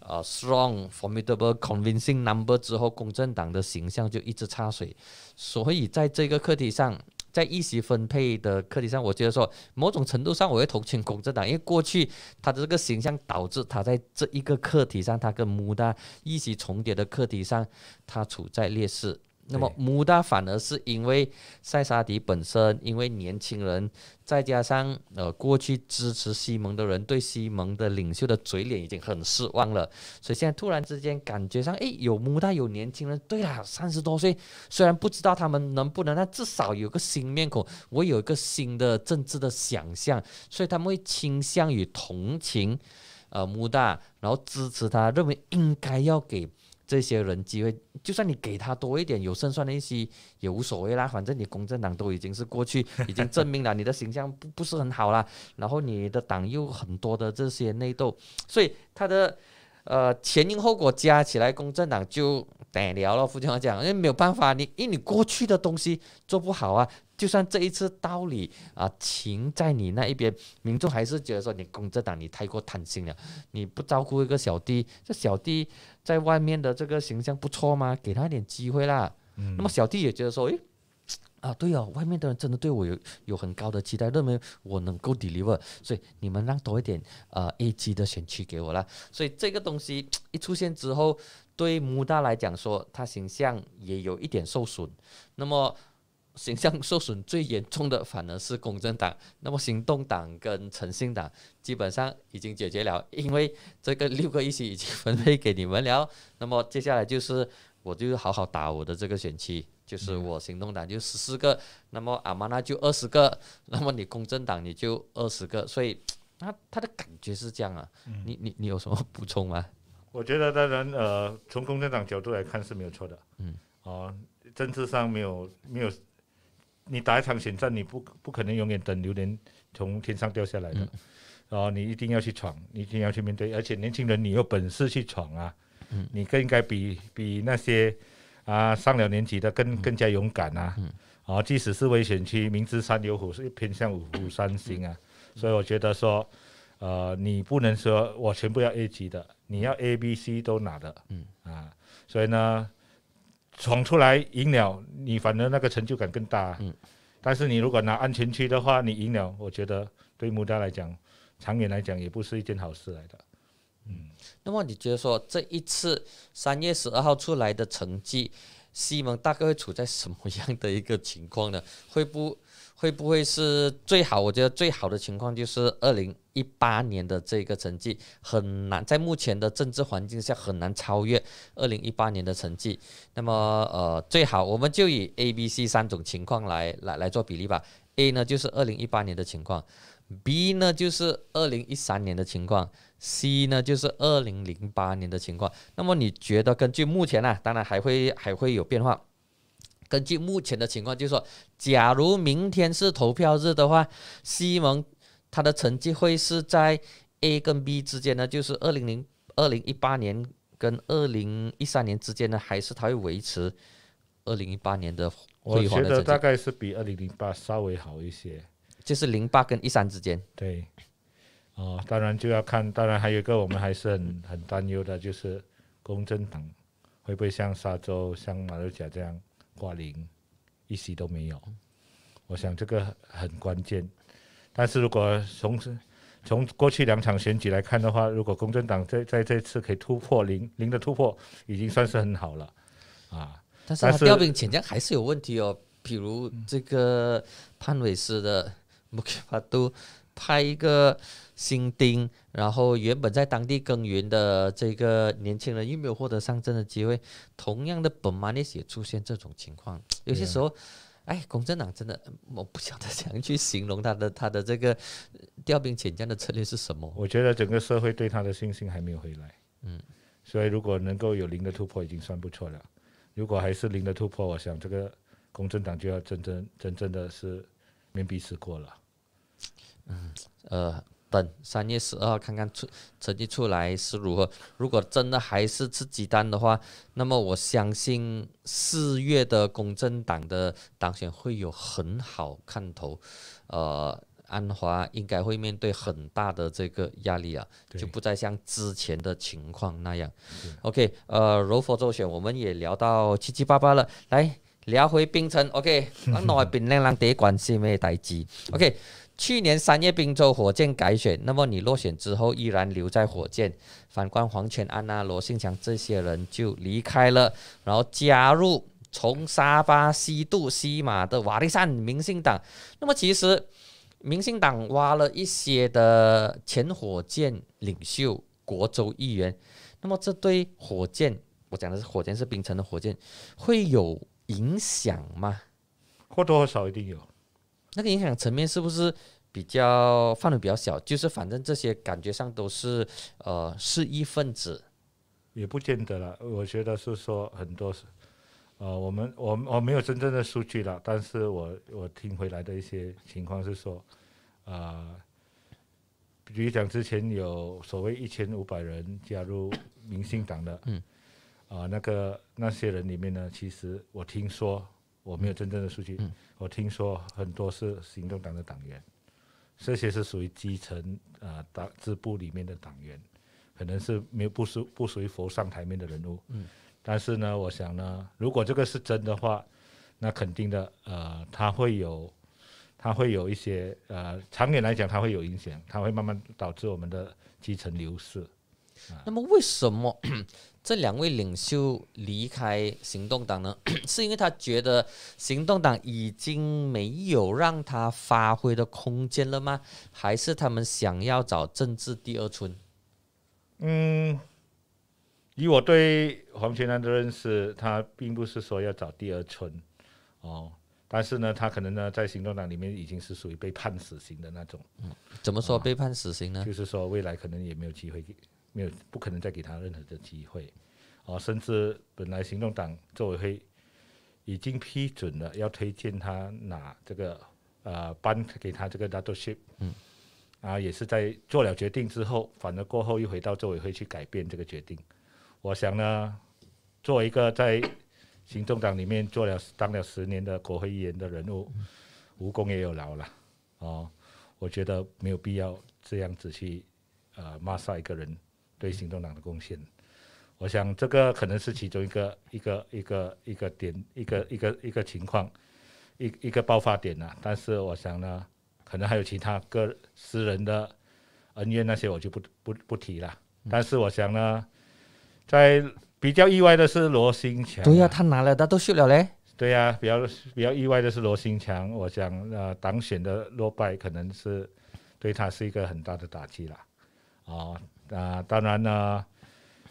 呃 strong formidable convincing number 之后，公正党的形象就一直差水，所以在这个课题上。在利席分配的课题上，我觉得说，某种程度上我会同情工正党，因为过去他的这个形象导致他在这一个课题上，他跟牡大一起重叠的课题上，他处在劣势。那么穆大反而是因为塞沙迪本身，因为年轻人，再加上呃过去支持西蒙的人对西蒙的领袖的嘴脸已经很失望了，所以现在突然之间感觉上，哎，有穆大，有年轻人，对啊，三十多岁，虽然不知道他们能不能，但至少有个新面孔，我有一个新的政治的想象，所以他们会倾向于同情，呃穆大，然后支持他，认为应该要给。这些人机会，就算你给他多一点有胜算的一些也无所谓啦，反正你公正党都已经是过去，<laughs> 已经证明了你的形象不不是很好啦，然后你的党又很多的这些内斗，所以他的。呃，前因后果加起来，公正党就得了了。傅金讲，因为没有办法，你因为你过去的东西做不好啊，就算这一次道理啊情在你那一边，民众还是觉得说你公正党你太过贪心了，你不照顾一个小弟，这小弟在外面的这个形象不错吗？给他一点机会啦。嗯，那么小弟也觉得说，哎。啊，对呀，外面的人真的对我有有很高的期待，认为我能够 deliver，所以你们让多一点啊 A 级的选区给我啦。所以这个东西一出现之后，对母大来讲说，他形象也有一点受损。那么形象受损最严重的反而是公正党。那么行动党跟诚信党基本上已经解决了，因为这个六个起已经分配给你们了。那么接下来就是。我就是好好打我的这个选区，就是我行动党就十四个，那么阿玛纳就二十个，<laughs> 那么你公正党你就二十个，所以 <tsk> 他他的感觉是这样啊。你你你有什么补充吗？我觉得当然，呃，从公正党角度来看是没有错的。嗯，哦，政治上没有没有，你打一场选战，你不不可能永远等榴莲从天上掉下来的，啊，你一定要去闯，你一定要去面对，而且年轻人你有本事去闯啊。你更应该比比那些啊上了年纪的更更加勇敢啊。啊，即使是危险区，明知山有虎，是偏向虎山行啊！所以我觉得说，呃，你不能说我全部要 A 级的，你要 A、B、C 都拿的。嗯啊，所以呢，闯出来赢了，你反而那个成就感更大。嗯，但是你如果拿安全区的话，你赢了，我觉得对牡丹来讲，长远来讲也不是一件好事来的。嗯，那么你觉得说这一次三月十二号出来的成绩，西蒙大概会处在什么样的一个情况呢？<laughs> 会不会不会是最好？我觉得最好的情况就是二零一八年的这个成绩很难在目前的政治环境下很难超越二零一八年的成绩。那么呃，最好我们就以 A、B、C 三种情况来来来做比例吧。A 呢就是二零一八年的情况，B 呢就是二零一三年的情况。C 呢，就是二零零八年的情况。那么你觉得，根据目前啊，当然还会还会有变化。根据目前的情况，就是说，假如明天是投票日的话，西蒙他的成绩会是在 A 跟 B 之间呢？就是二零零二零一八年跟二零一三年之间呢，还是他会维持二零一八年的的成绩？我觉得大概是比二零零八稍微好一些，就是零八跟一三之间。对。哦，当然就要看，当然还有一个我们还是很很担忧的，就是公正党会不会像沙洲、像马六甲这样挂零，一席都没有。我想这个很关键。但是如果从从过去两场选举来看的话，如果公正党在在这次可以突破零零的突破，已经算是很好了啊。但是调兵遣将还是有问题哦，比如这个潘伟斯的穆基巴都。派一个新丁，然后原本在当地耕耘的这个年轻人又没有获得上阵的机会，同样的，本马尼斯也出现这种情况。有些时候，哎，公正党真的，我不晓得怎样去形容他的他的这个调兵遣将的策略是什么。我觉得整个社会对他的信心还没有回来。嗯，所以如果能够有零的突破已经算不错了。如果还是零的突破，我想这个公正党就要真正真正的是面壁思过了。嗯，呃，等三月十二号看看成成绩出来是如何。如果真的还是吃鸡单的话，那么我相信四月的公正党的当选会有很好看头。呃，安华应该会面对很大的这个压力啊，就不再像之前的情况那样。OK，呃，柔佛作选我们也聊到七七八八了，来聊回冰城。OK，我 <laughs> 问槟冷人关系咩嘢大 o k 去年三月，冰州火箭改选，那么你落选之后依然留在火箭。反观黄泉安啊、罗信强这些人就离开了，然后加入从沙巴西渡西马的瓦利山民星党。那么其实民星党挖了一些的前火箭领袖、国州议员。那么这对火箭，我讲的是火箭是冰城的火箭，会有影响吗？或多或少一定有。那个影响层面是不是比较范围比较小？就是反正这些感觉上都是呃，是一份子，也不见得了。我觉得是说很多，呃，我们我我没有真正的数据了，但是我我听回来的一些情况是说，啊，比如讲之前有所谓一千五百人加入民进党的，嗯，啊，那个那些人里面呢，其实我听说。我没有真正的数据，我听说很多是行动党的党员，这些是属于基层啊党支部里面的党员，可能是没有不属不属于佛上台面的人物，嗯，但是呢，我想呢，如果这个是真的话，那肯定的，呃，它会有，它会有一些，呃，长远来讲，它会有影响，它会慢慢导致我们的基层流失。那么为什么 <coughs> 这两位领袖离开行动党呢？<coughs> 是因为他觉得行动党已经没有让他发挥的空间了吗？还是他们想要找政治第二春？嗯，以我对黄泉南的认识，他并不是说要找第二春哦，但是呢，他可能呢在行动党里面已经是属于被判死刑的那种。嗯，怎么说被判死刑呢？就是说未来可能也没有机会。没有，不可能再给他任何的机会，啊，甚至本来行动党作委会已经批准了，要推荐他拿这个呃颁给他这个 leadership，嗯，啊，也是在做了决定之后，反而过后又回到作委会去改变这个决定，我想呢，作为一个在行动党里面做了当了十年的国会议员的人物，无功也有劳了，哦，我觉得没有必要这样子去呃骂杀一个人。对行动党的贡献，我想这个可能是其中一个一个一个一个点，一个一个一个情况，一一个爆发点呐。但是我想呢，可能还有其他个私人的恩怨那些，我就不不不提了。但是我想呢，在比较意外的是罗兴强，对呀，他拿了他都输了嘞。对呀，比较比较意外的是罗兴强，我想呃，当选的落败可能是对他是一个很大的打击了啊。啊，当然呢，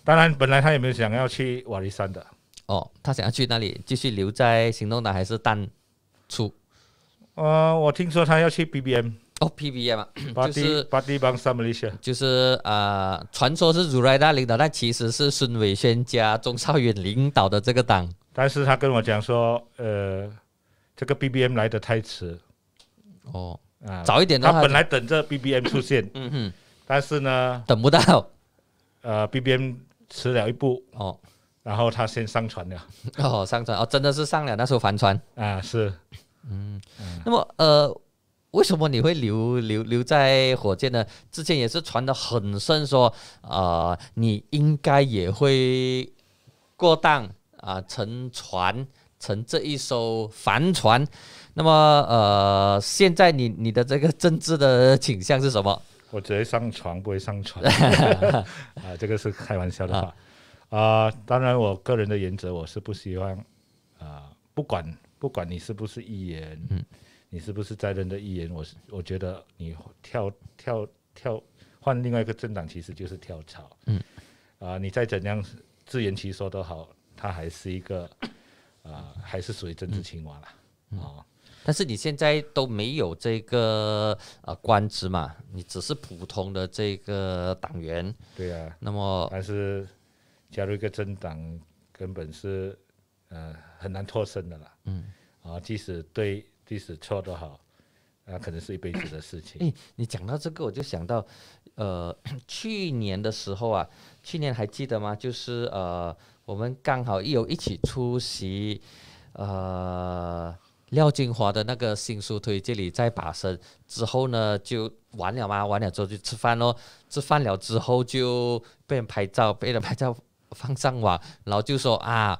当然，本来他有没有想要去瓦利山的？哦，他想要去那里继续留在行动党，还是淡出？呃，我听说他要去 B B M 哦，P B M 啊，<coughs> 就是巴蒂邦沙马来西就是呃，传说是如来大领导，但其实是孙伟轩加钟少远领导的这个党。但是他跟我讲说，呃，这个 B B M 来的太迟哦，啊，早一点他本来等着 B B M 出现，嗯哼。但是呢，等不到，呃，B B M 迟了一步哦，然后他先上船了 <laughs> 哦，上船哦，真的是上了那艘帆船啊，是，嗯，那么呃，为什么你会留留留在火箭呢？之前也是传的很深，说啊，你应该也会过当啊，乘船乘这一艘帆船。那么呃，现在你你的这个政治的倾向是什么？我只会上床，不会上床。<laughs> 啊，这个是开玩笑的话啊。当然，我个人的原则，我是不希望啊，不管不管你是不是议员，嗯，你是不是在任的议员，我是我觉得你跳跳跳换另外一个政党，其实就是跳槽，嗯，啊，你再怎样自圆其说都好，他还是一个啊，还是属于政治青蛙了，啊。但是你现在都没有这个呃官职嘛，你只是普通的这个党员。对啊。那么还是加入一个政党，根本是呃很难脱身的啦。嗯。啊，即使对，即使错都好，那可能是一辈子的事情。哎，你讲到这个，我就想到，呃，<clears throat> 去年的时候啊，去年还记得吗？就是呃，我们刚好又一起出席，呃。廖金华的那个新书推，这里再把涉之后呢，就完了吗？完了之后就吃饭喽，吃饭了之后就被人拍照，被人拍照放上网，然后就说啊，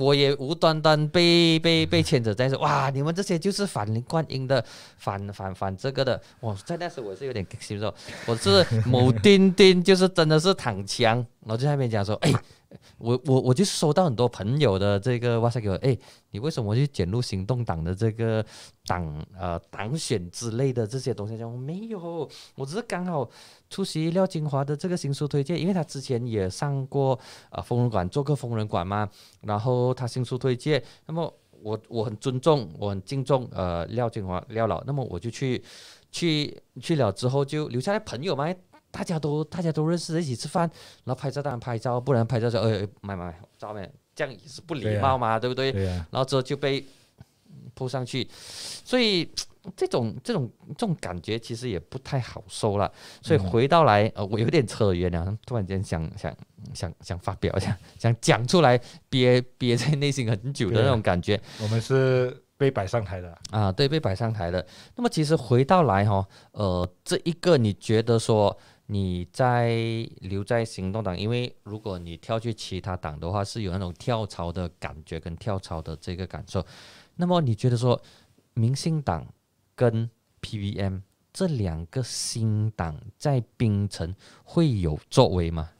我也无端端被被被牵扯在说，哇，你们这些就是反林冠英的，反反反这个的。哇，在那时我是有点激说，我是某丁丁，就是真的是躺枪。然后在那边讲说，哎。我我我就收到很多朋友的这个哇塞，给我哎，你为什么去卷入行动党的这个党呃党选之类的这些东西？讲没有，我只是刚好出席廖金华的这个新书推荐，因为他之前也上过呃疯人馆做过疯人馆嘛，然后他新书推荐，那么我我很尊重，我很敬重呃廖金华廖老，那么我就去去去了之后就留下来朋友嘛。大家都大家都认识，一起吃饭，然后拍照当然拍照，不然拍照就哎买买照片，这样也是不礼貌嘛，对不对？然后之后就被扑上去，所以这种这种这种感觉其实也不太好受了。所以回到来，呃，我有点扯远了，突然间想想想想发表，一下，想讲出来，憋憋在内心很久的那种感觉。我们是被摆上台的啊，对，被摆上台的。那么其实回到来哈，呃，这一个你觉得说。你在留在行动党，因为如果你跳去其他党的话，是有那种跳槽的感觉跟跳槽的这个感受。那么你觉得说，民兴党跟 PBM 这两个新党在槟城会有作为吗？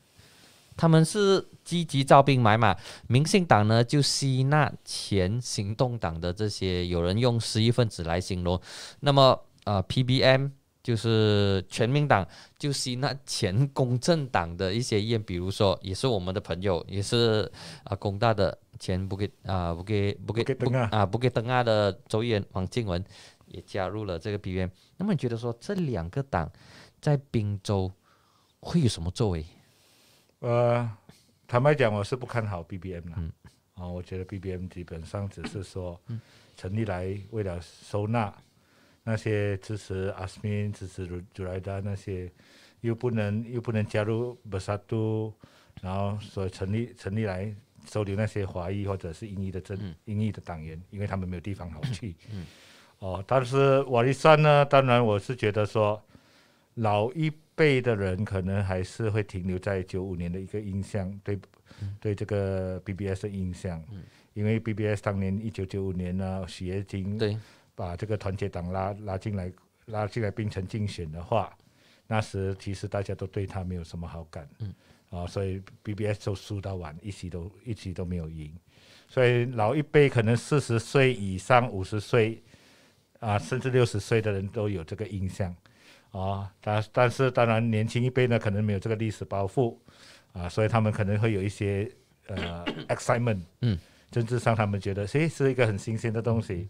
他们是积极招兵买马，民兴党呢就吸纳前行动党的这些，有人用失意分子来形容。那么啊，PBM。就是全民党就吸纳前公正党的一些议员，比如说也是我们的朋友，也是啊工大的前不给啊不给不给不啊不给邓啊的周议员王静文也加入了这个 B 员。那么你觉得说这两个党在滨州会有什么作为？呃，坦白讲，我是不看好 BBM 的嗯。啊，我觉得 BBM 基本上只是说成立来为了收纳。那些支持阿斯敏、支持朱朱来达那些，又不能又不能加入本杀都，然后所成立成立来收留那些华裔或者是英裔的政英裔的党员，因为他们没有地方好去。哦，但是瓦利山呢？当然，我是觉得说，老一辈的人可能还是会停留在九五年的一个印象，对对这个 BBS 的印象，因为 BBS 当年一九九五年呢，许叶金。对。把这个团结党拉拉进来，拉进来冰城竞选的话，那时其实大家都对他没有什么好感，嗯啊，所以 BBS 都输到完，一期都一期都没有赢，所以老一辈可能四十岁以上、五十岁啊，甚至六十岁的人都有这个印象啊。但但是当然年轻一辈呢，可能没有这个历史包袱啊，所以他们可能会有一些呃 <coughs> excitement，嗯，政治上他们觉得，诶，是一个很新鲜的东西。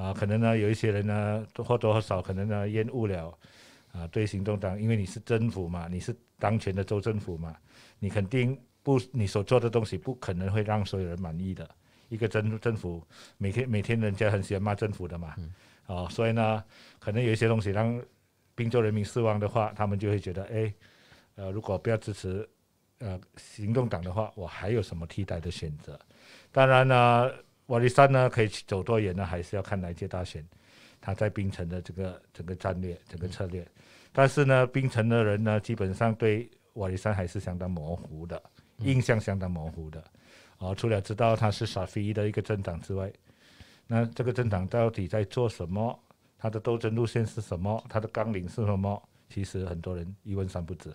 啊，可能呢，有一些人呢，或多或少可能呢，厌恶了，啊，对行动党，因为你是政府嘛，你是当权的州政府嘛，你肯定不，你所做的东西不可能会让所有人满意的。一个政政府，每天每天人家很喜欢骂政府的嘛，啊，所以呢，可能有一些东西让滨州人民失望的话，他们就会觉得，哎，呃，如果不要支持呃行动党的话，我还有什么替代的选择？当然呢。瓦利山呢，可以走多远呢？还是要看来届大选，他在槟城的这个整个战略、整个策略。但是呢，槟城的人呢，基本上对瓦利山还是相当模糊的，印象相当模糊的。啊，除了知道他是沙菲的一个政党之外，那这个政党到底在做什么？他的斗争路线是什么？他的纲领是什么？其实很多人一问三不知。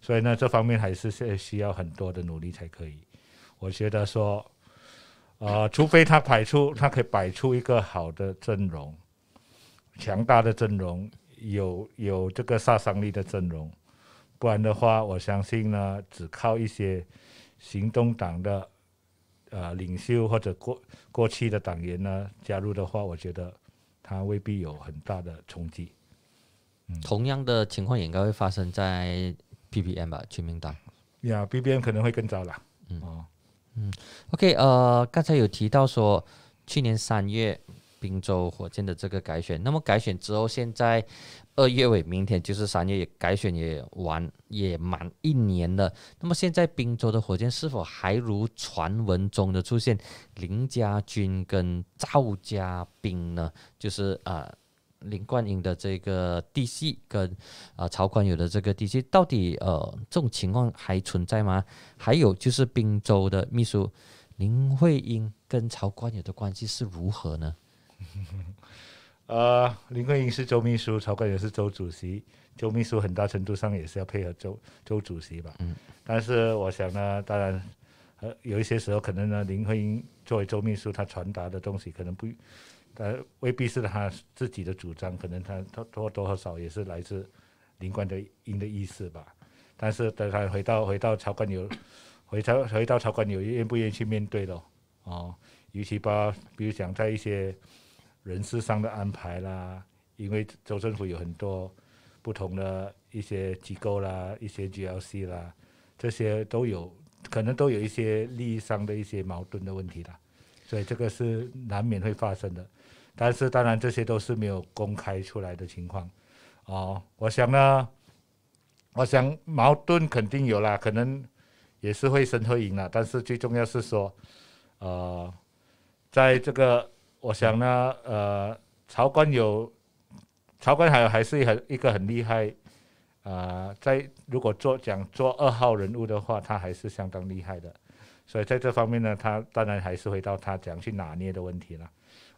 所以呢，这方面还是需要很多的努力才可以。我觉得说。啊，除非他摆出，他可以摆出一个好的阵容，强大的阵容，有有这个杀伤力的阵容，不然的话，我相信呢，只靠一些行动党的呃领袖或者过过去的党员呢加入的话，我觉得他未必有很大的冲击。同样的情况也应该会发生在 p p m 吧，全民党。呀，PBM 可能会更早了。嗯。嗯，OK，呃，刚才有提到说去年三月，滨州火箭的这个改选，那么改选之后，现在二月尾，明天就是三月改选也完也满一年了。那么现在滨州的火箭是否还如传闻中的出现林家军跟赵家兵呢？就是呃。林冠英的这个 DC 跟啊曹冠友的这个 DC 到底呃这种情况还存在吗？还有就是滨州的秘书林慧英跟曹冠友的关系是如何呢？<laughs> 呃，林慧英是周秘书，曹冠友是周主席，周秘书很大程度上也是要配合周周主席吧。嗯，但是我想呢，当然呃有一些时候可能呢，林慧英作为周秘书，她传达的东西可能不。但未必是他自己的主张，可能他多多多少也是来自林官的因的意思吧。但是等他回到回到朝官有，回到回到朝官有愿不愿意去面对喽？哦，尤其把比如讲在一些人事上的安排啦，因为州政府有很多不同的一些机构啦、一些 G L C 啦，这些都有可能都有一些利益上的一些矛盾的问题啦，所以这个是难免会发生的。但是当然，这些都是没有公开出来的情况，哦，我想呢，我想矛盾肯定有啦，可能也是会生会赢啦。但是最重要是说，呃，在这个我想呢，呃，曹观有，曹观海还是很一个很厉害，啊，在如果做讲做二号人物的话，他还是相当厉害的。所以在这方面呢，他当然还是回到他讲去拿捏的问题了，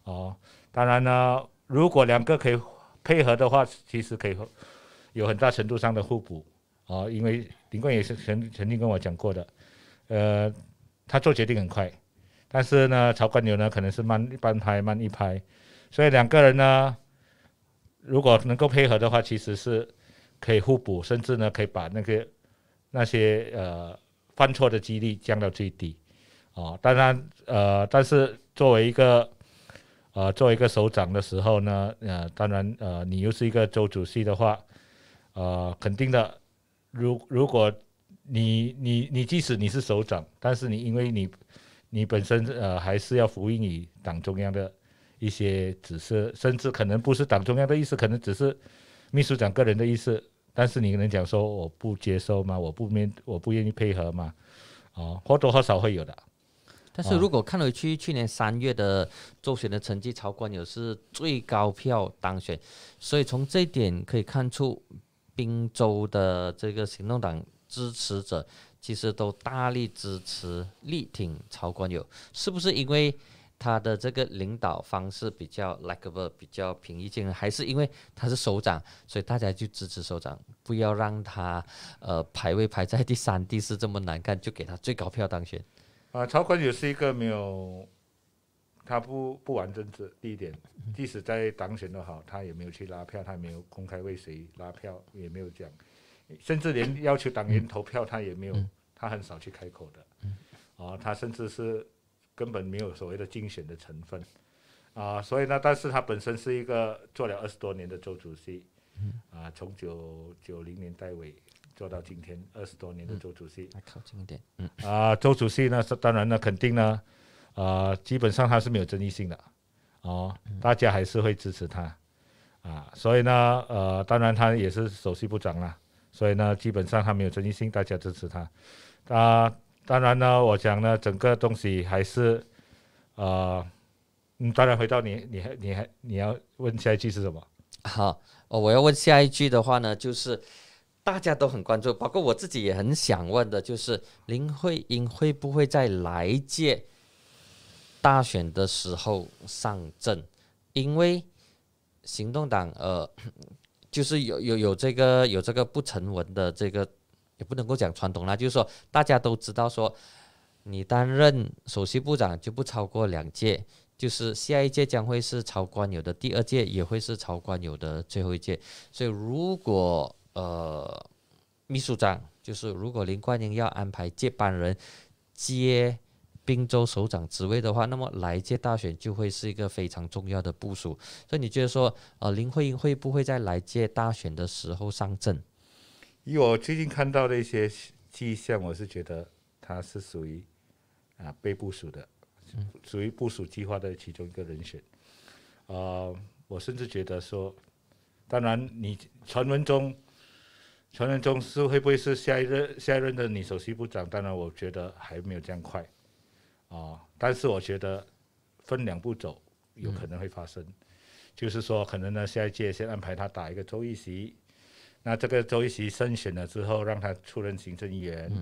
哦。当然呢，如果两个可以配合的话，其实可以有很大程度上的互补啊。因为林冠也是曾曾经跟我讲过的，呃，他做决定很快，但是呢，曹冠牛呢可能是慢半拍、慢一拍，所以两个人呢，如果能够配合的话，其实是可以互补，甚至呢可以把那个那些呃犯错的几率降到最低啊。当然，呃，但是作为一个。呃，做一个首长的时候呢，呃，当然，呃，你又是一个州主席的话，呃，肯定的。如如果你你你即使你是首长，但是你因为你你本身呃还是要服膺于党中央的一些指示，甚至可能不是党中央的意思，可能只是秘书长个人的意思。但是你能讲说我不接受吗？我不愿我不愿意配合吗？哦，或多或少会有的。但是如果看回去去年三月的周选的成绩，曹光友是最高票当选，所以从这一点可以看出，滨州的这个行动党支持者其实都大力支持力挺曹光友，是不是因为他的这个领导方式比较 likeable，比较平易近人，还是因为他是首长，所以大家就支持首长，不要让他呃排位排在第三、第四这么难看，就给他最高票当选。啊，曹关友是一个没有，他不不玩政治，第一点，即使在当选的好，他也没有去拉票，他也没有公开为谁拉票，也没有讲，甚至连要求党员投票他也没有，他很少去开口的，啊，他甚至是根本没有所谓的竞选的成分，啊，所以呢，但是他本身是一个做了二十多年的周主席，啊，从九九零年代尾。做到今天二十多年的周主席，靠近一点，嗯啊，周主席呢是当然呢肯定呢啊，基本上他是没有争议性的哦，大家还是会支持他啊，所以呢呃当然他也是首席部长啦，所以呢基本上他没有争议性，大家支持他啊，当然呢我讲呢整个东西还是啊，嗯，当然回到你你还你还你要问下一句是什么？好哦，我要问下一句的话呢就是。大家都很关注，包括我自己也很想问的，就是林慧英会不会在来届大选的时候上阵？因为行动党呃，就是有有有这个有这个不成文的这个，也不能够讲传统啦，就是说大家都知道说，你担任首席部长就不超过两届，就是下一届将会是曹官友的第二届，也会是曹官友的最后一届，所以如果呃，秘书长就是，如果林冠英要安排接班人接滨州首长职位的话，那么来届大选就会是一个非常重要的部署。所以你觉得说，呃，林慧英会不会在来届大选的时候上阵？以我最近看到的一些迹象，我是觉得他是属于啊被部署的，属于部署计划的其中一个人选。啊，我甚至觉得说，当然你传闻中。传言中是会不会是下一任下一任的你首席部长？当然，我觉得还没有这样快啊。但是我觉得分两步走有可能会发生，就是说可能呢下一届先安排他打一个周议席，那这个周议席胜选了之后，让他出任行政议员，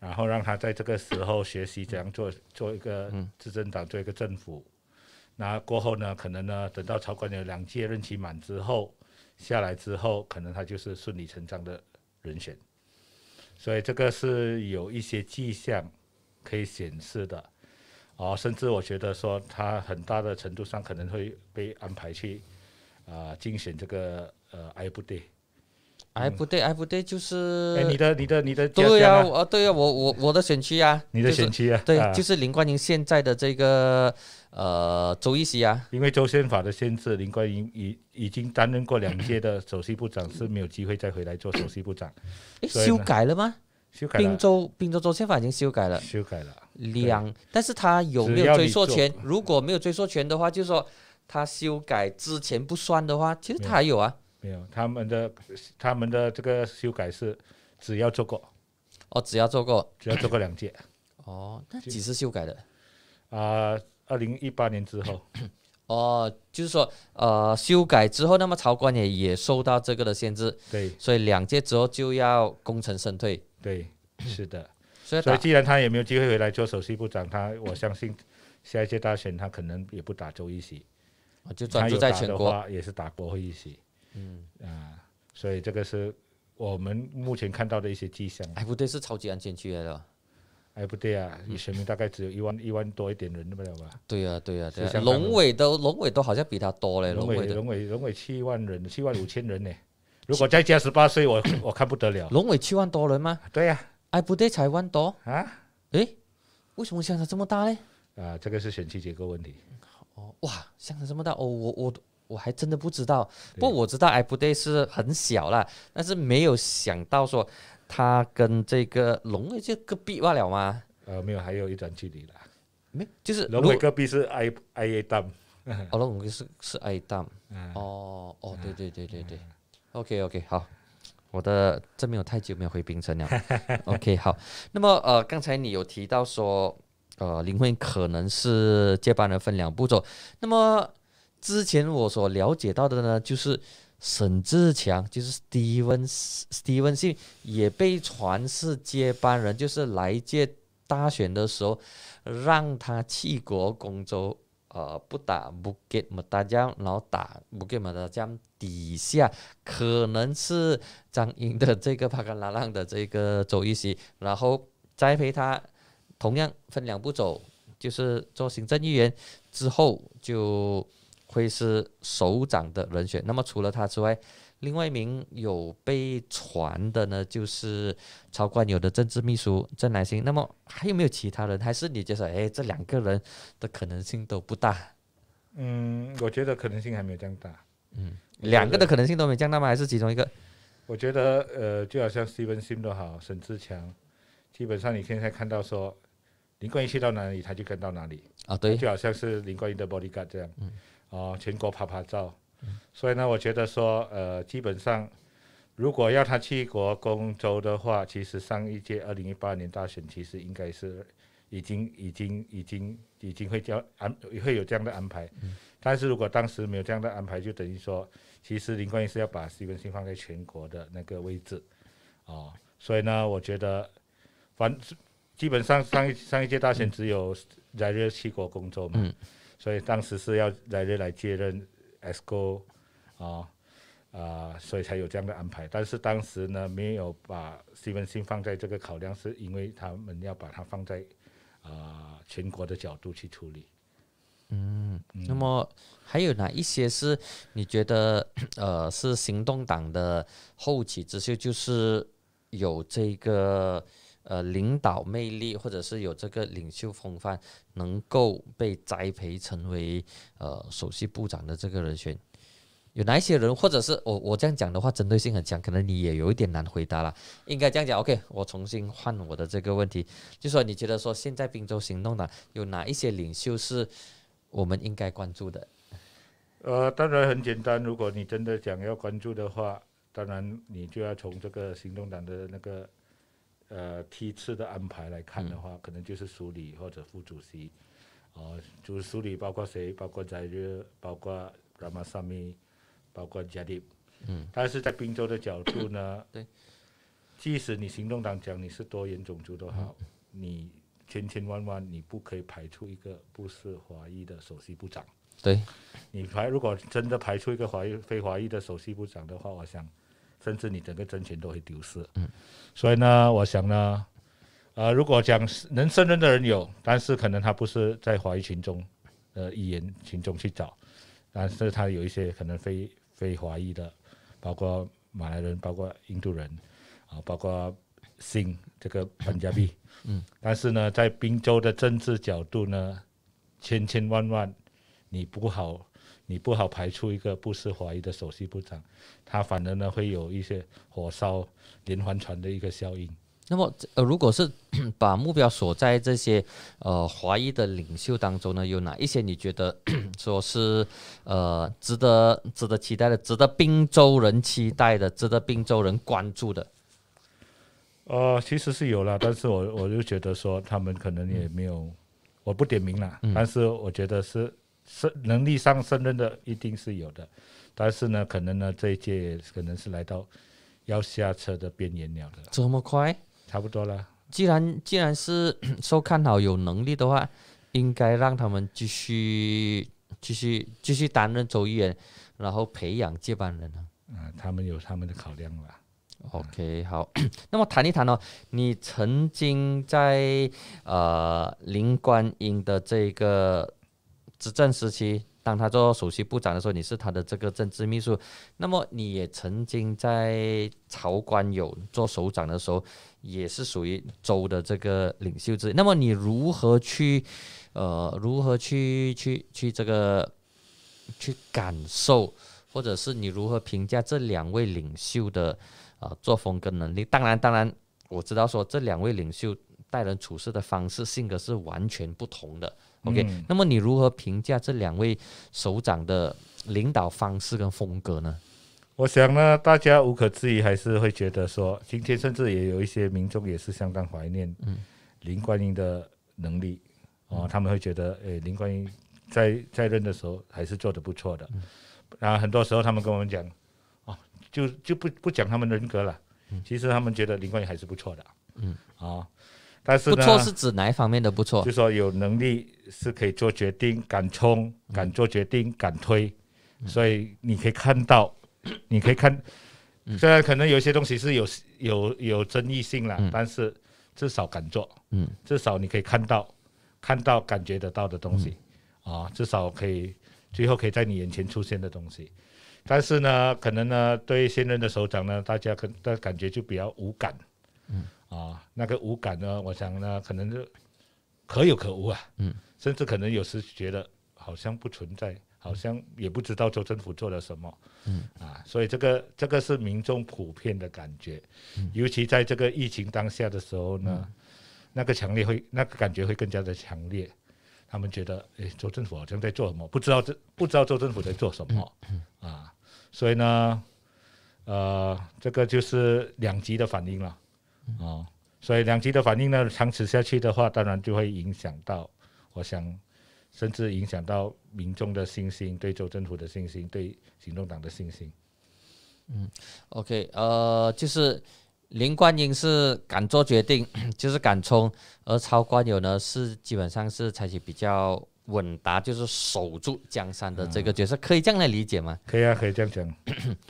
然后让他在这个时候学习怎样做做一个执政党，做一个政府。那过后呢，可能呢等到曹馆有两届任期满之后。下来之后，可能他就是顺理成章的人选，所以这个是有一些迹象可以显示的，哦，甚至我觉得说他很大的程度上可能会被安排去啊竞选这个呃 I 部队。哎不对，哎不对，就是你的你的你的对呀，呃对呀，我我我的选区啊，你的选区啊，对，就是林冠英现在的这个呃周一西啊，因为周宪法的限制，林冠英已已经担任过两届的首席部长，是没有机会再回来做首席部长。<coughs> 哎，修改了吗？修改了。滨州滨州周宪法已经修改了，修改了。两，但是他有没有追溯权？如果没有追溯权的话，就说他修改之前不算的话，其实他还有啊。没有他们的，他们的这个修改是只要做过哦，只要做过，只要做过两届 <coughs> 哦。那几次修改的啊？二零一八年之后 <coughs> 哦，就是说呃，修改之后，那么曹官也也受到这个的限制，对，所以两届之后就要功成身退，对，<coughs> 是的。所以，所以既然他也没有机会回来做首席部长，他我相信下一届大选他可能也不打州议席，就专注在全国，也是打国会议席。嗯啊，所以这个是我们目前看到的一些迹象。哎，不对，是超级安全区来的。哎，不对啊，你全民大概只有一万 <laughs> 一万多一点人，对吧？对啊，对啊，对。龙尾都龙尾都好像比他多嘞。龙尾龙尾龙尾七万人，七万五千人呢。如果再加十八岁，我 <coughs> 我看不得了。龙尾七万多人吗？对呀。哎，不对，才万多啊？哎，为什么相差这么大呢？啊，这个是选区结构问题。哦哇，相差这么大哦，我我。我还真的不知道，不，过我知道，哎，不对，是很小了，但是没有想到说，他跟这个龙尾就隔壁完了吗？呃，没有，还有一段距离了。没，就是龙尾隔壁是 I I A Dam，哦，龙尾是是 I Dam。哦哦，对对对对对，OK OK，好，我的这边有太久没有回冰城了。OK 好，那么呃，刚才你有提到说，呃，林慧可能是接班人分两步骤，那么。之前我所了解到的呢，就是沈志强，就是 Steven s e 温，低温 n 也被传是接班人，就是来届大选的时候，让他弃国公州，呃，不打不给嘛，打将，然后打不给嘛，打将底下可能是张英的这个帕克拉浪的这个周易西，然后栽培他，同样分两步走，就是做行政议员之后就。会是首长的人选。那么除了他之外，另外一名有被传的呢，就是超冠友的政治秘书郑乃馨。那么还有没有其他人？还是你觉得，哎，这两个人的可能性都不大？嗯，我觉得可能性还没有这样大。嗯，两个的可能性都没这样大吗？还是其中一个？我觉得，呃，就好像徐文心都好，沈志强，基本上你现在看到说林冠英去到哪里，他就跟到哪里啊。对，就好像是林冠英的 bodyguard 这样。嗯。哦，全国拍拍照，所以呢，我觉得说，呃，基本上，如果要他去国公州的话，其实上一届二零一八年大选，其实应该是已经、已经、已经、已经会交安，会有这样的安排。但是如果当时没有这样的安排，就等于说，其实林冠英是要把西文星放在全国的那个位置，啊，所以呢，我觉得，反正基本上上一上一届大选只有在热去国公州嘛。所以当时是要来人来接任 S 哥，啊啊，所以才有这样的安排。但是当时呢，没有把西门庆放在这个考量，是因为他们要把它放在啊全国的角度去处理。嗯，那么还有哪一些是你觉得 <clears throat> 呃是行动党的后起之秀，就是有这个？呃，领导魅力或者是有这个领袖风范，能够被栽培成为呃首席部长的这个人选，有哪一些人？或者是我我这样讲的话，针对性很强，可能你也有一点难回答了。应该这样讲，OK，我重新换我的这个问题，就说你觉得说现在滨州行动党有哪一些领袖是我们应该关注的？呃，当然很简单，如果你真的想要关注的话，当然你就要从这个行动党的那个。呃，梯次的安排来看的话，可能就是苏里或者副主席，哦，就是苏里包括谁？包括在日，包括拉马萨米，包括贾迪。嗯。但是在滨州的角度呢？<coughs> 对。即使你行动党讲你是多元种族都好，你千千万万你不可以排除一个不是华裔的首席部长。对。你排如果真的排除一个华裔非华裔的首席部长的话，我想。甚至你整个真权都会丢失，嗯，所以呢，我想呢，呃，如果讲能胜任的人有，但是可能他不是在华裔群众，呃，意言群众去找，但是他有一些可能非非华裔的，包括马来人，包括印度人，啊，包括 s 这个潘加币，嗯，但是呢，在宾州的政治角度呢，千千万万你不好。你不好排除一个不是华裔的首席部长，他反而呢会有一些火烧连环船的一个效应。那么，呃，如果是 <coughs> 把目标锁在这些呃华裔的领袖当中呢，有哪一些你觉得 <coughs> 说是呃值得值得期待的，值得滨州人期待的，值得滨州人关注的？呃，其实是有了，但是我我就觉得说他们可能也没有，我不点名了，但是我觉得是。是能力上胜任的，一定是有的，但是呢，可能呢这一届可能是来到要下车的边缘鸟的。这么快，差不多了。既然既然是受看好有能力的话，应该让他们继续继续继续担任州议员，然后培养接班人呢。啊，他们有他们的考量吧。OK，好，<coughs> 那么谈一谈哦，你曾经在呃林观音的这个。执政时期，当他做首席部长的时候，你是他的这个政治秘书。那么，你也曾经在朝官有做首长的时候，也是属于州的这个领袖之一。那么，你如何去，呃，如何去去去这个去感受，或者是你如何评价这两位领袖的啊作风跟能力？当然，当然，我知道说这两位领袖待人处事的方式、性格是完全不同的。OK，那么你如何评价这两位首长的领导方式跟风格呢？我想呢，大家无可置疑还是会觉得说，今天甚至也有一些民众也是相当怀念林冠英的能力哦，他们会觉得，诶，林冠英在在任的时候还是做的不错的，然后很多时候他们跟我们讲，哦，就就不不讲他们人格了，其实他们觉得林冠英还是不错的，嗯，啊。但是呢，不错是指哪一方面的不错？就说有能力是可以做决定、敢冲、敢做决定、敢推，所以你可以看到，<coughs> 你可以看，虽然可能有些东西是有有有争议性了，但是至少敢做，嗯，至少你可以看到看到感觉得到的东西啊，至少可以最后可以在你眼前出现的东西，但是呢，可能呢，对现任的首长呢，大家可但感觉就比较无感，嗯。啊，那个无感呢？我想呢，可能就可有可无啊。嗯，甚至可能有时觉得好像不存在，好像也不知道州政府做了什么。嗯，啊，所以这个这个是民众普遍的感觉，尤其在这个疫情当下的时候呢，那个强烈会，那个感觉会更加的强烈。他们觉得，哎，州政府好像在做什么？不知道这不知道州政府在做什么。嗯，啊，所以呢，呃，这个就是两极的反应了。哦，所以两极的反应呢，长此下去的话，当然就会影响到，我想，甚至影响到民众的信心，对州政府的信心，对行动党的信心。嗯，OK，呃，就是林冠英是敢做决定，<coughs> 就是敢冲，而超官友呢是基本上是采取比较稳达，就是守住江山的这个角色，可以这样来理解吗？可以啊，可以这样讲。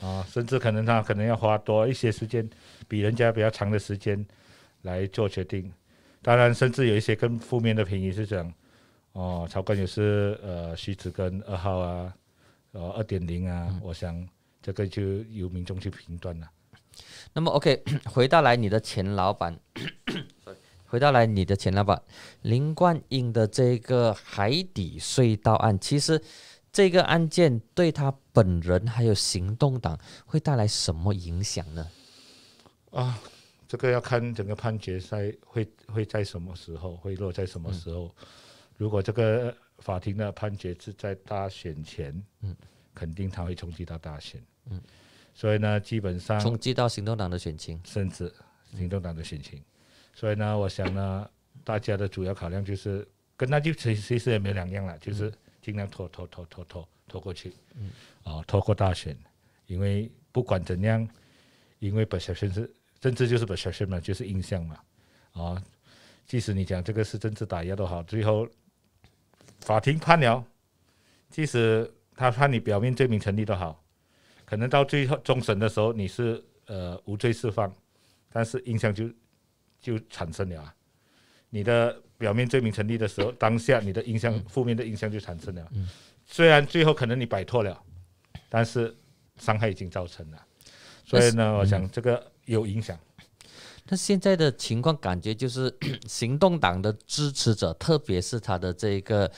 啊，<coughs> 甚至可能他可能要花多一些时间。比人家比较长的时间来做决定，当然，甚至有一些更负面的评语是讲，哦，曹根也是呃，徐子跟二号啊，呃，二点零啊，我想这个就由民众去评断了。那么，OK，<coughs> 回到来你的前老板，<coughs> 回到来你的前老板林冠英的这个海底隧道案，其实这个案件对他本人还有行动党会带来什么影响呢？啊，这个要看整个判决赛会会在什么时候，会落在什么时候。如果这个法庭的判决是在大选前，嗯，肯定他会冲击到大选，嗯，所以呢，基本上冲击到行动党的选情，甚至行动党的选情。所以呢，我想呢，大家的主要考量就是跟那就其其实也没两样了，就是尽量拖拖拖拖拖拖过去，嗯，啊，拖过大选，因为不管怎样，因为本身是。政治就是把小学嘛，就是印象嘛，啊，即使你讲这个是政治打压都好，最后法庭判了，即使他判你表面罪名成立都好，可能到最后终审的时候你是呃无罪释放，但是印象就就产生了啊，你的表面罪名成立的时候，当下你的印象负面的印象就产生了，虽然最后可能你摆脱了，但是伤害已经造成了，所以呢，我想这个。有影响，那现在的情况感觉就是 <coughs> 行动党的支持者，特别是他的这个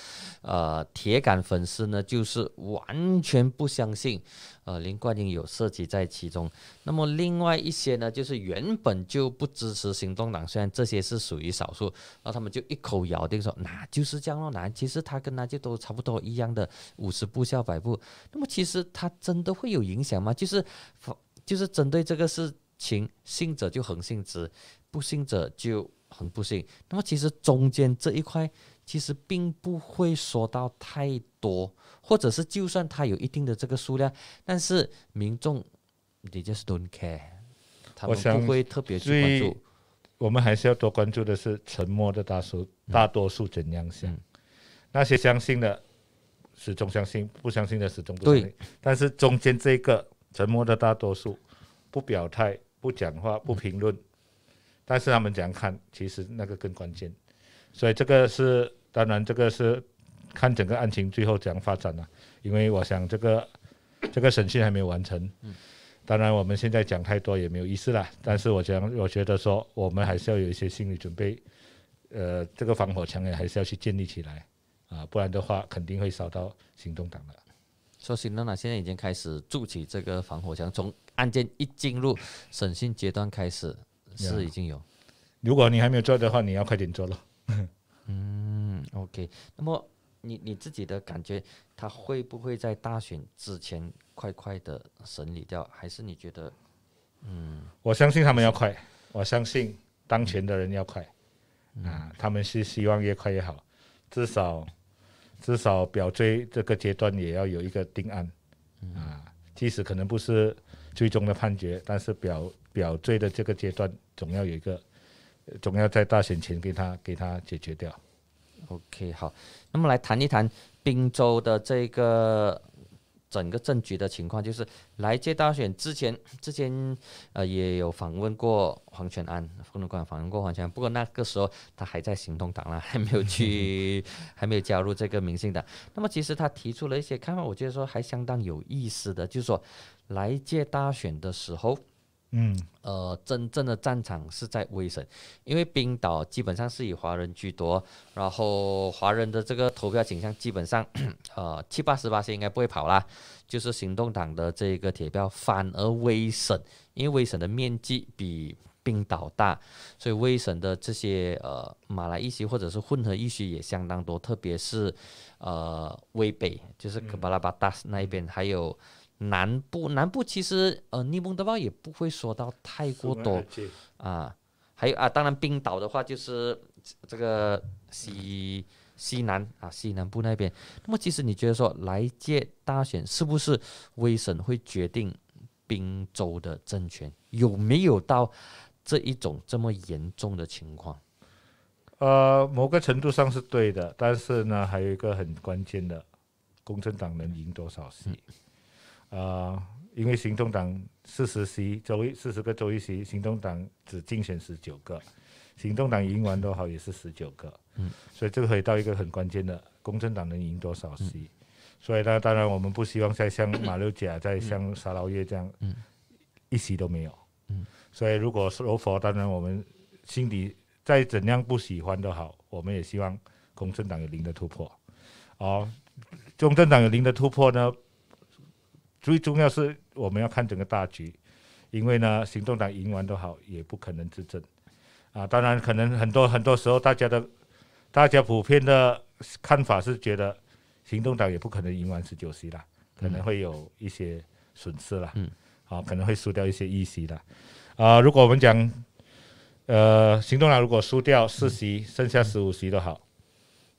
呃铁杆粉丝呢，就是完全不相信呃林冠英有涉及在其中。那么另外一些呢，就是原本就不支持行动党，虽然这些是属于少数，那他们就一口咬定说那就是江若楠。其实他跟他就都差不多一样的五十步笑百步。那么其实他真的会有影响吗？就是就是针对这个是。信者就很信之，不信者就很不信。那么其实中间这一块其实并不会说到太多，或者是就算他有一定的这个数量，但是民众，they just don't care，他们不会特别去关注。我们还是要多关注的是沉默的大数大多数怎样想。那些相信的始终相信，不相信的始终不。对，但是中间这个沉默的大多数不表态。不讲话，不评论，但是他们怎样看，其实那个更关键。所以这个是，当然这个是看整个案情最后怎样发展了。因为我想这个这个审讯还没有完成，嗯，当然我们现在讲太多也没有意思了。但是我讲，我觉得说我们还是要有一些心理准备，呃，这个防火墙也还是要去建立起来啊，不然的话肯定会烧到行动党了。说行动党现在已经开始筑起这个防火墙从案件一进入审讯阶段开始是已经有，如果你还没有做的话，你要快点做了。<laughs> 嗯，OK。那么你你自己的感觉，他会不会在大选之前快快的审理掉？还是你觉得？嗯，我相信他们要快，我相信当前的人要快啊，他们是希望越快越好，至少至少表追这个阶段也要有一个定案啊，即使可能不是。最终的判决，但是表表罪的这个阶段总要有一个，总要在大选前给他给他解决掉。OK，好，那么来谈一谈滨州的这个整个政局的情况，就是来届大选之前，之前呃也有访问过黄泉安，不能讲访问过黄泉，不过那个时候他还在行动党了，还没有去，<laughs> 还没有加入这个民进党。那么其实他提出了一些看法，我觉得说还相当有意思的，就是说。来届大选的时候，嗯，呃，真正的战场是在威省，因为冰岛基本上是以华人居多，然后华人的这个投票倾向基本上，<coughs> 呃，七八十八些应该不会跑了，就是行动党的这个铁票，反而威省，因为威省的面积比冰岛大，所以威省的这些呃马来裔、或者是混合裔、裔也相当多，特别是呃威北，就是克巴拉巴达那一边，还有。南部，南部其实呃，尼蒙德堡也不会说到太过多啊。还有啊，当然冰岛的话就是这个西西南啊，西南部那边。那么，其实你觉得说来届大选是不是威神会决定冰州的政权？有没有到这一种这么严重的情况？呃，某个程度上是对的，但是呢，还有一个很关键的，共产党能赢多少席？啊，因为行动党四十席，周一四十个周一席，行动党只竞选十九个，行动党赢完都好，也是十九个，嗯，所以这个回到一个很关键的，公正党能赢多少席？所以呢，当然我们不希望再像马六甲、再像沙劳越这样，嗯，一席都没有，嗯，所以如果说佛，当然我们心底再怎样不喜欢都好，我们也希望公正党有零的突破，哦，中正党有零的突破呢？最重要是我们要看整个大局，因为呢，行动党赢完都好，也不可能执政啊。当然，可能很多很多时候，大家的大家普遍的看法是觉得行动党也不可能赢完十九席啦，可能会有一些损失啦。嗯，好，可能会输掉一些一席了。啊，如果我们讲，呃，行动党如果输掉四席，剩下十五席都好，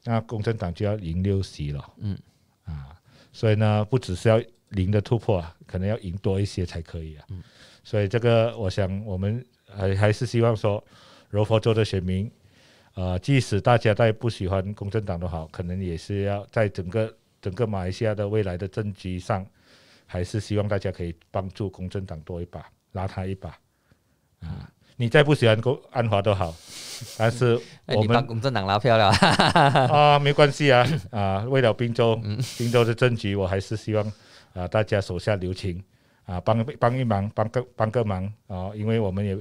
那共产党就要赢六席了。嗯，啊，所以呢，不只是要。零的突破啊，可能要赢多一些才可以啊。嗯，所以这个，我想我们还还是希望说，柔佛州的选民，呃，即使大家在不喜欢共产党都好，可能也是要在整个整个马来西亚的未来的政局上，还是希望大家可以帮助公正党多一把，拉他一把啊。你再不喜欢公安华都好，但是我们公正党拉票了 <laughs> 啊，没关系啊啊，为了滨州，滨州的政局，我还是希望。啊，大家手下留情，啊，帮帮一忙，帮个帮个忙啊，因为我们也，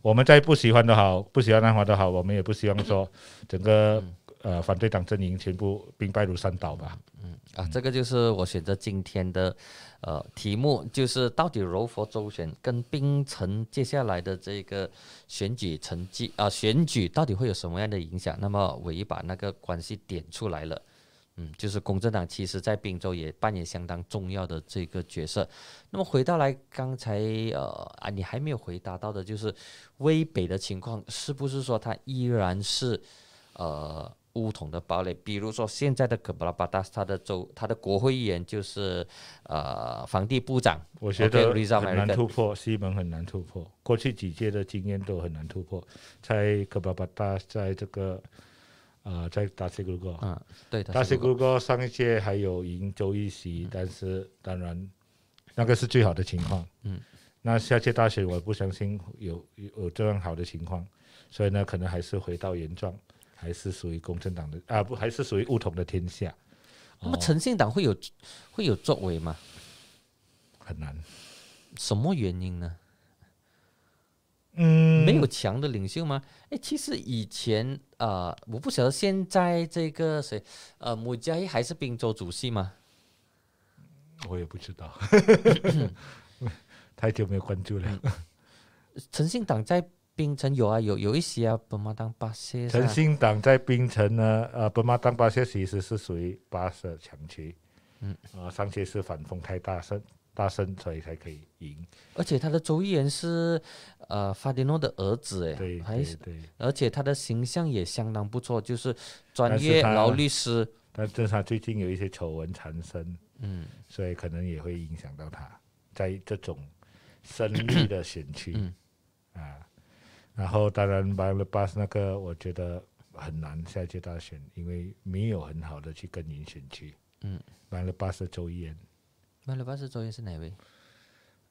我们在不喜欢的好，不喜欢那华的好，我们也不希望说整个呃反对党阵营全部兵败如山倒吧。嗯，啊，这个就是我选择今天的呃题目，就是到底柔佛周旋跟冰城接下来的这个选举成绩啊，选举到底会有什么样的影响？那么，唯一把那个关系点出来了。嗯，就是公正党，其实在滨州也扮演相当重要的这个角色。那么回到来刚才呃啊，你还没有回答到的就是威北的情况，是不是说它依然是呃乌统的堡垒？比如说现在的克布拉巴达，他的州，他的国会议员就是呃房地部长。我觉得很难突破，西蒙很难突破，过去几届的经验都很难突破。在克布拉巴达，在这个。啊，在大选过过，啊，对的，大选过过上一届还有赢周逸席，但是当然，那个是最好的情况，嗯，那下届大选我不相信有有这样好的情况，所以呢，可能还是回到原状，还是属于公正党的啊，不，还是属于吴统的天下。那么诚信党会有会有作为吗？很难，什么原因呢？嗯，没有强的领袖吗？哎，其实以前啊，我不晓得现在这个谁，呃，母加伊还是宾州主席吗？我也不知道，<laughs> 太久没有关注了。诚信党在槟城有啊，有有一些啊，本马当巴色。诚信党在槟城呢，呃，本马当巴色其实是属于巴色强区，嗯啊，上届是反风太大声。大声，所以才可以赢。而且他的周议员是，呃，法迪诺的儿子，哎，对对对。而且他的形象也相当不错，就是专业劳律师。但正常最近有一些丑闻缠身，嗯，所以可能也会影响到他，在这种胜利的选区，啊。然后当然，买了巴斯那个我觉得很难下一届大选，因为没有很好的去耕耘选区。嗯，买了巴斯周议员。买了八十桌宴是哪位？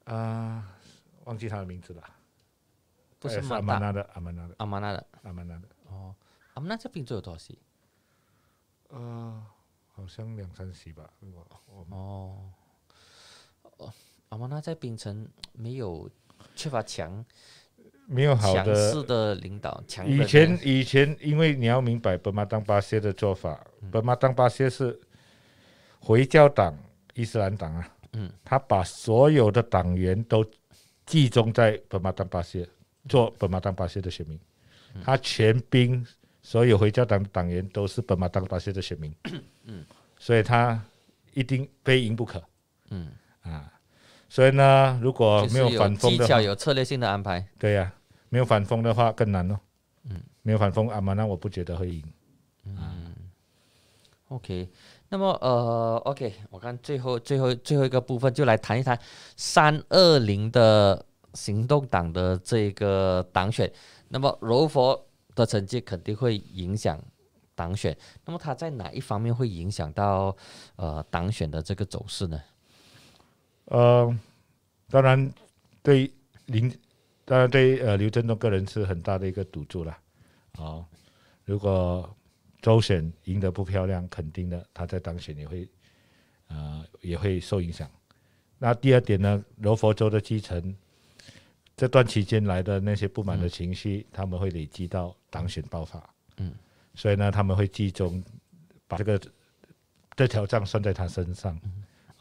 啊，忘记他的名字了。不是阿曼纳的，阿曼纳的，阿曼纳的，阿曼纳的。哦，阿曼纳这边做有多少席？呃，好像两三十吧，那个。哦，哦，阿曼纳在槟城没有缺乏强，没有好的强势的领导。强以前以前，因为你要明白，本马当巴谢的做法，本马当巴谢是回教党。伊斯兰党啊，嗯，他把所有的党员都集中在本马丹巴谢做本马丹巴谢的选民，他全兵所有回教党党员都是本马丹巴谢的选民，嗯，所以他一定非赢不可，嗯啊，所以呢，如果没有反风的，有策略性的安排，对呀，没有反风的话更难哦，嗯，没有反风阿玛那我不觉得会赢，嗯，OK。那么，呃，OK，我看最后、最后、最后一个部分就来谈一谈三二零的行动党的这个党选。那么柔佛的成绩肯定会影响党选。那么他在哪一方面会影响到呃党选的这个走势呢？呃，当然对林，当然对呃刘振东个人是很大的一个赌注了。好，如果。周选赢得不漂亮，肯定的，他在当选也会，呃，也会受影响。那第二点呢，罗佛州的基层这段期间来的那些不满的情绪，他们会累积到当选爆发，嗯，所以呢，他们会集中把这个这条账算在他身上，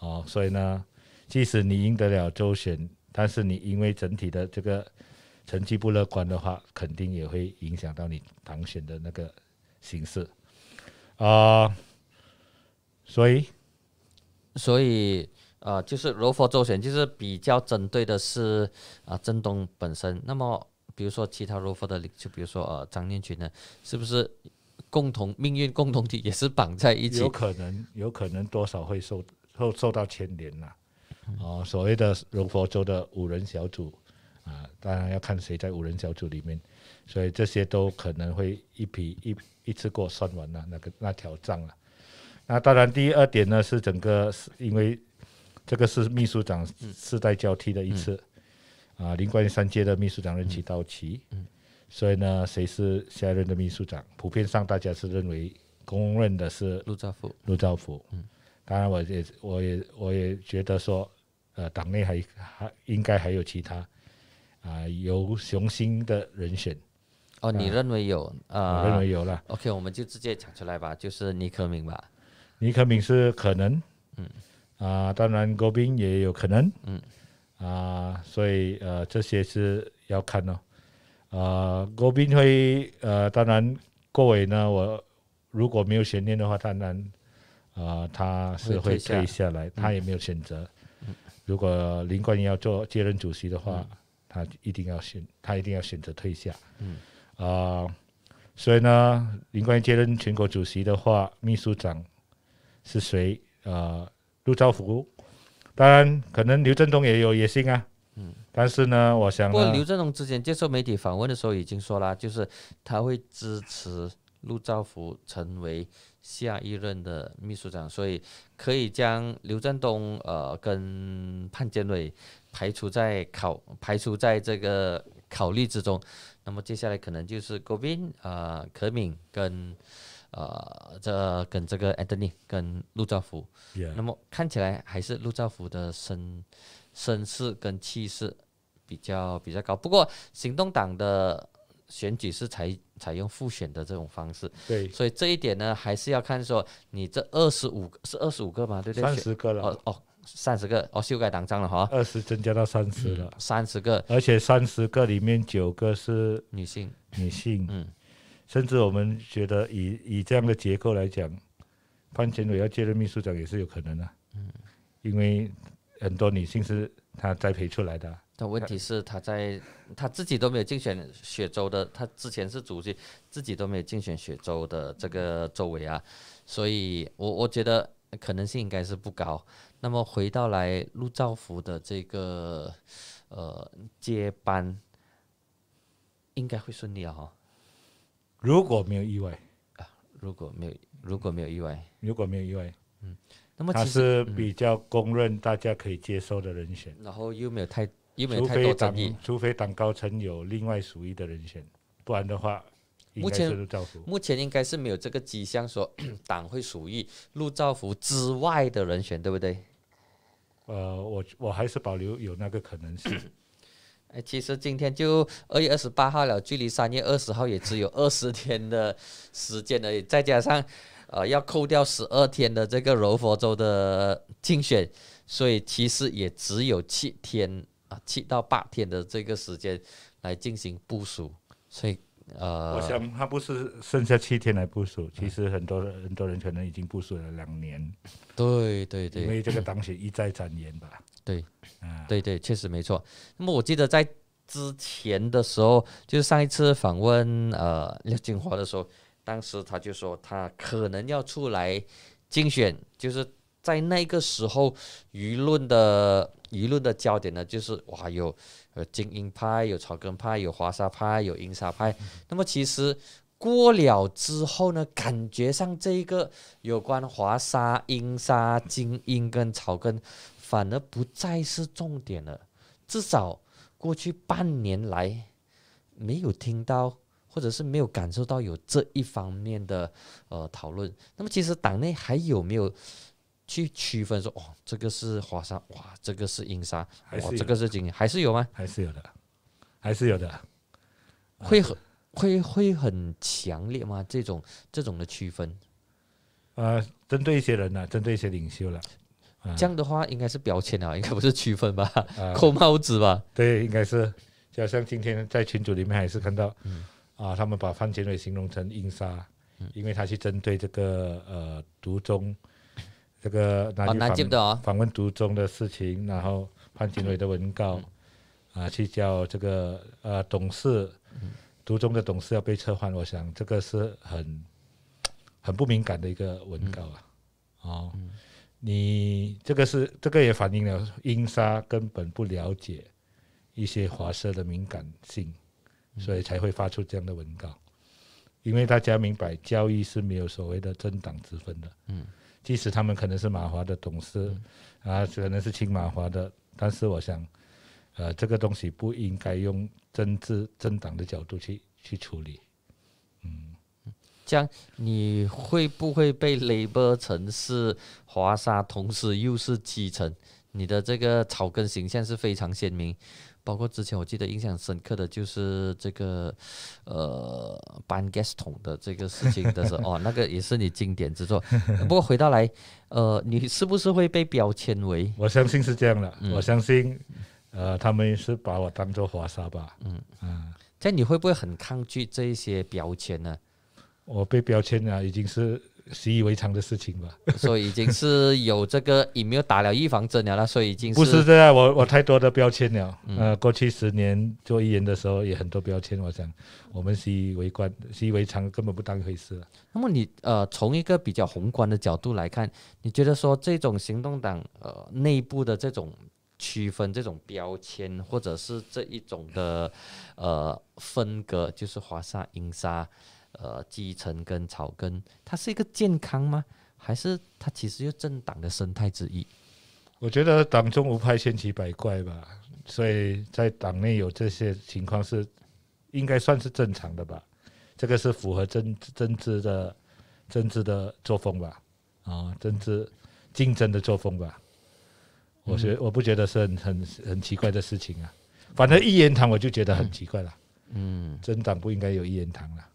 哦，所以呢，即使你赢得了周选，但是你因为整体的这个成绩不乐观的话，肯定也会影响到你当选的那个。形式，啊，所以，所以，呃，就是柔佛周选，就是比较针对的是啊，郑东本身。那么，比如说其他柔佛的，就比如说呃，张念群呢，是不是共同命运共同体也是绑在一起？有可能，有可能多少会受受受到牵连呐。啊，所谓的柔佛周的五人小组啊，当然要看谁在五人小组里面，所以这些都可能会一批一。一次过算完了那个那条账了。那当然，第二点呢是整个，是因为这个是秘书长世代交替的一次啊，林冠三届的秘书长任期到期，所以呢，谁是下任的秘书长？普遍上大家是认为公认的是陆兆福。陆兆福，嗯，当然我也我也我也觉得说，呃，党内还还应该还有其他啊有雄心的人选。哦，你认为有？呃，我认为有了。OK，我们就直接讲出来吧，就是尼克敏吧。尼克敏是可能，嗯，啊，当然郭斌也有可能，嗯，啊，所以呃，这些是要看哦，呃，郭斌会，呃，当然郭伟呢，我如果没有悬念的话，当然，啊，他是会退下来，他也没有选择。如果林冠英要做接任主席的话，他一定要选，他一定要选择退下，嗯。啊，所以呢，林冠接任全国主席的话，秘书长是谁？啊，陆兆福。当然，可能刘振东也有野心啊。嗯。但是呢，我想，不过刘振东之前接受媒体访问的时候已经说了，就是他会支持陆兆福成为下一任的秘书长，所以可以将刘振东呃跟潘建伟排除在考排除在这个考虑之中。那么接下来可能就是郭斌、呃，柯敏跟，呃，这跟这个安东尼跟陆兆福。那么看起来还是陆兆福的身身势跟气势比较比较高。不过行动党的选举是采采用复选的这种方式，对，所以这一点呢，还是要看说你这二十五是二十五个嘛，对不对？三十个了哦哦。三十个哦，修改党章了哈，二十增加到三十了，三十个，而且三十个里面九个是女性，女性，嗯，甚至我们觉得以以这样的结构来讲，潘前伟要接任秘书长也是有可能的，嗯，因为很多女性是他栽培出来的，但问题是他在他自己都没有竞选雪州的，他之前是主席，自己都没有竞选雪州的这个周围啊，所以我我觉得可能性应该是不高。那么回到来陆兆福的这个呃接班，应该会顺利啊，如果没有意外啊，如果没有如果没有意外如果没有意外，嗯，那么他是比较公认大家可以接受的人选。然后又没有太又没有太多争议？除非党高层有另外属意的人选，不然的话，目前目前应该是没有这个迹象说 <coughs> 党会属于陆兆福之外的人选，对不对？呃，我我还是保留有那个可能性。<coughs> 哎，其实今天就二月二十八号了，距离三月二十号也只有二十天的时间了，再加上呃要扣掉十二天的这个柔佛州的竞选，所以其实也只有七天啊，七到八天的这个时间来进行部署，所以。呃，我想他不是剩下七天来部署，其实很多人、很多人可能已经部署了两年。对对对，因为这个当选一再展言吧。对，对对，确实没错。那么我记得在之前的时候，就是上一次访问呃廖锦华的时候，当时他就说他可能要出来竞选，就是。在那个时候，舆论的舆论的焦点呢，就是哇，有呃精英派，有草根派，有华沙派，有英沙派。那么其实过了之后呢，感觉上这一个有关华沙、英沙、精英跟草根，反而不再是重点了。至少过去半年来，没有听到，或者是没有感受到有这一方面的呃讨论。那么其实党内还有没有？去区分说，哇，这个是华沙，哇，这个是英沙，哇，这个是今天还是有吗？还是有的，还是有的。会很会会很强烈吗？这种这种的区分？呃，针对一些人呢，针对一些领袖了。这样的话应该是标签了，应该不是区分吧？扣帽子吧？对，应该是。就好像今天在群组里面还是看到，嗯啊，他们把范建伟形容成英沙，因为他去针对这个呃独中。这个南南杰的访问独中的事情，然后潘景伟的文告，啊，去叫这个呃董事，独中的董事要被撤换，我想这个是很很不敏感的一个文告啊。哦，你这个是这个也反映了英莎根本不了解一些华社的敏感性，所以才会发出这样的文告，因为大家明白，交易是没有所谓的政党之分的。嗯。即使他们可能是马华的董事，啊，可能是亲马华的，但是我想，呃，这个东西不应该用政治政党的角度去去处理。嗯，这样你会不会被雷波成是华沙同时又是基层？你的这个草根形象是非常鲜明。包括之前我记得印象深刻的就是这个，呃，搬 gas 桶的这个事情的时候，<laughs> 哦，那个也是你经典之作。<laughs> 不过回到来，呃，你是不是会被标签为？我相信是这样的，我相信，呃，他们是把我当做华沙吧。嗯啊，但你会不会很抗拒这一些标签呢？我被标签啊，已经是。习以为常的事情吧，所以已经是有这个疫苗打了预防针了那所以已经不是这样。我我太多的标签了，呃，过去十年做艺人的时候也很多标签。我想我们习以为惯、习以为常，根本不当回事了。那么你呃，从一个比较宏观的角度来看，你觉得说这种行动党呃内部的这种区分、这种标签，或者是这一种的呃分隔，就是华沙、英沙。呃，基层跟草根，它是一个健康吗？还是它其实又政党的生态之一？我觉得党中无派，千奇百怪吧。所以在党内有这些情况是应该算是正常的吧？这个是符合政政治的、政治的作风吧？啊，政治竞争的作风吧？我觉我不觉得是很很很奇怪的事情啊。反正一言堂我就觉得很奇怪了。嗯，政党不应该有一言堂了。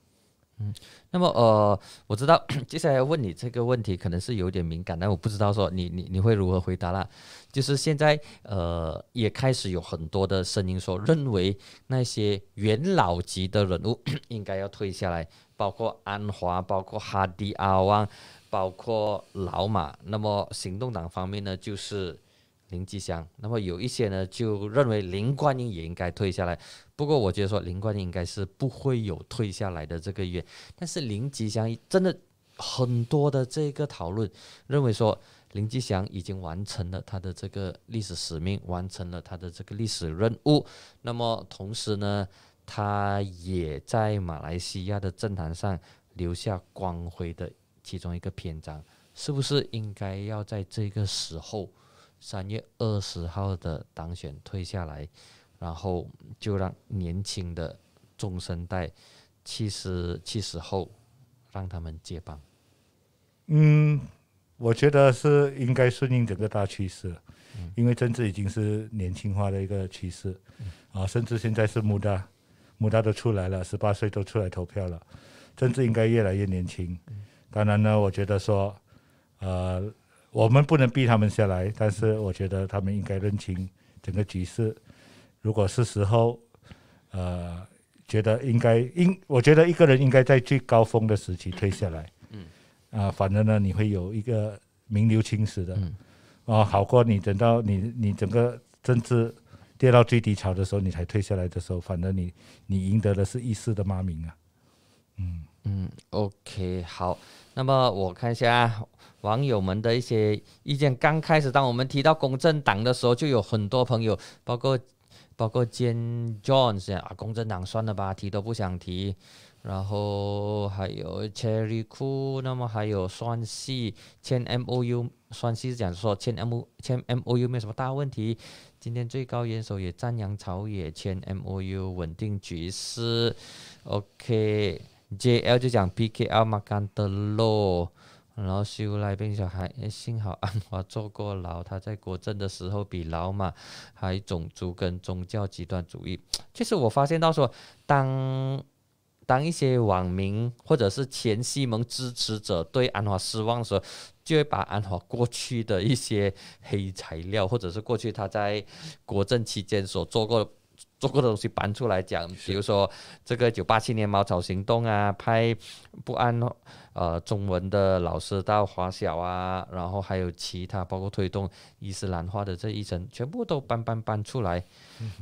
嗯，那么呃，我知道 <clears throat> 接下来要问你这个问题，可能是有点敏感，但我不知道说你你你会如何回答啦。就是现在呃，也开始有很多的声音说，认为那些元老级的人物 <clears throat> 应该要退下来，包括安华，包括哈迪阿旺，包括老马。那么行动党方面呢，就是。林吉祥，那么有一些呢，就认为林冠英也应该退下来。不过我觉得说林冠英应该是不会有退下来的这个愿。但是林吉祥真的很多的这个讨论，认为说林吉祥已经完成了他的这个历史使命，完成了他的这个历史任务。那么同时呢，他也在马来西亚的政坛上留下光辉的其中一个篇章。是不是应该要在这个时候？三月二十号的当选退下来，然后就让年轻的中生代、七十、七十后让他们接棒。嗯，我觉得是应该顺应整个大趋势因为政治已经是年轻化的一个趋势啊，甚至现在是母大、母大都出来了，十八岁都出来投票了，政治应该越来越年轻。当然呢，我觉得说，呃。我们不能逼他们下来，但是我觉得他们应该认清整个局势。如果是时候，呃，觉得应该，应，我觉得一个人应该在最高峰的时期退下来。嗯。啊，反正呢，你会有一个名留青史的。嗯。啊，好过你等到你你整个政治跌到最低潮的时候，你才退下来的时候，反正你你赢得的是一世的骂名啊。嗯。嗯，OK，好。那么我看一下。网友们的一些意见，刚开始当我们提到公正党的时候，就有很多朋友，包括包括兼 John 讲啊，公正党算了吧，提都不想提。然后还有 Cherry 酷，那么还有双系签 M O U，双系讲说签 M 签 M O U 没有什么大问题。今天最高元首也赞扬朝野签 M O U 稳定局势。OK，J L 就讲 P K 阿玛干的咯。然后修来变小孩，幸好安华坐过牢。他在国政的时候比老马还种族跟宗教极端主义。其实我发现到说，当当一些网民或者是前西盟支持者对安华失望的时候，就会把安华过去的一些黑材料，或者是过去他在国政期间所做过做过的东西搬出来讲。比如说这个九八七年茅草行动啊，拍不安。呃，中文的老师到华小啊，然后还有其他，包括推动伊斯兰化的这一层，全部都搬搬搬出来。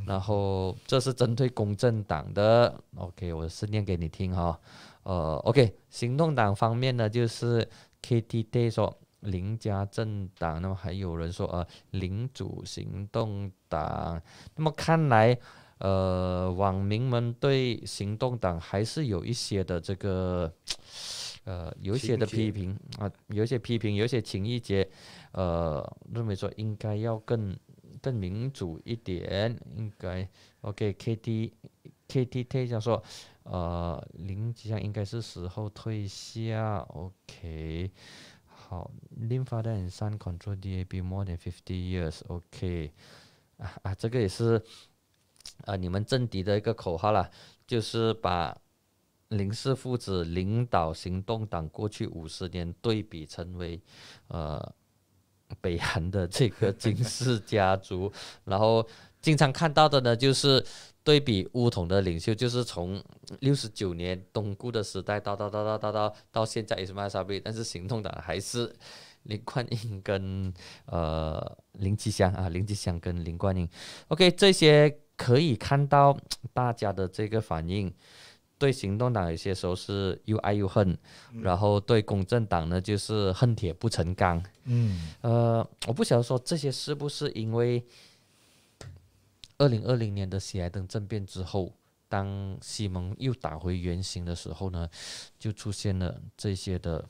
然后这是针对公正党的。OK，我试念给你听哈。呃，OK，行动党方面呢，就是 KTD 说林家政党，那么还有人说呃领主行动党。那么看来，呃，网民们对行动党还是有一些的这个。呃，有些的批评啊，有些批评，有些情意节，呃，认为说应该要更更民主一点，应该。OK，KT KT 退下说，呃，林吉祥应该是时候退下。OK，好，Lim father and son control t A P more than fifty years。OK，啊啊，这个也是啊，你们政敌的一个口号啦，就是把。林氏父子领导行动党过去五十年对比，成为呃北韩的这个 <laughs> 金氏家族。然后经常看到的呢，就是对比乌统的领袖，就是从六十九年东姑的时代到到到到到到现在 SMR，但是行动党还是林冠英跟呃林吉祥啊，林吉祥跟林冠英。OK，这些可以看到大家的这个反应。对行动党，有些时候是又爱又恨；然后对公正党呢，就是恨铁不成钢。嗯，呃，我不晓得说这些是不是因为二零二零年的喜来登政变之后，当西蒙又打回原形的时候呢，就出现了这些的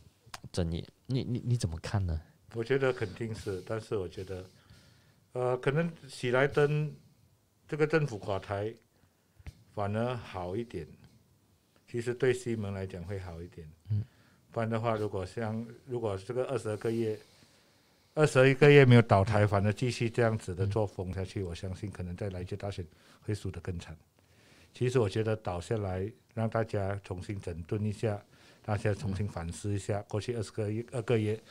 争议。你你你怎么看呢？我觉得肯定是，但是我觉得，呃，可能喜来登这个政府垮台反而好一点。其实对西门来讲会好一点，嗯，不然的话，如果像如果这个二十个月、二十一个月没有倒台，反正继续这样子的作风下去，我相信可能在来届大选会输得更惨。其实我觉得倒下来让大家重新整顿一下，大家重新反思一下过去二十个月二个月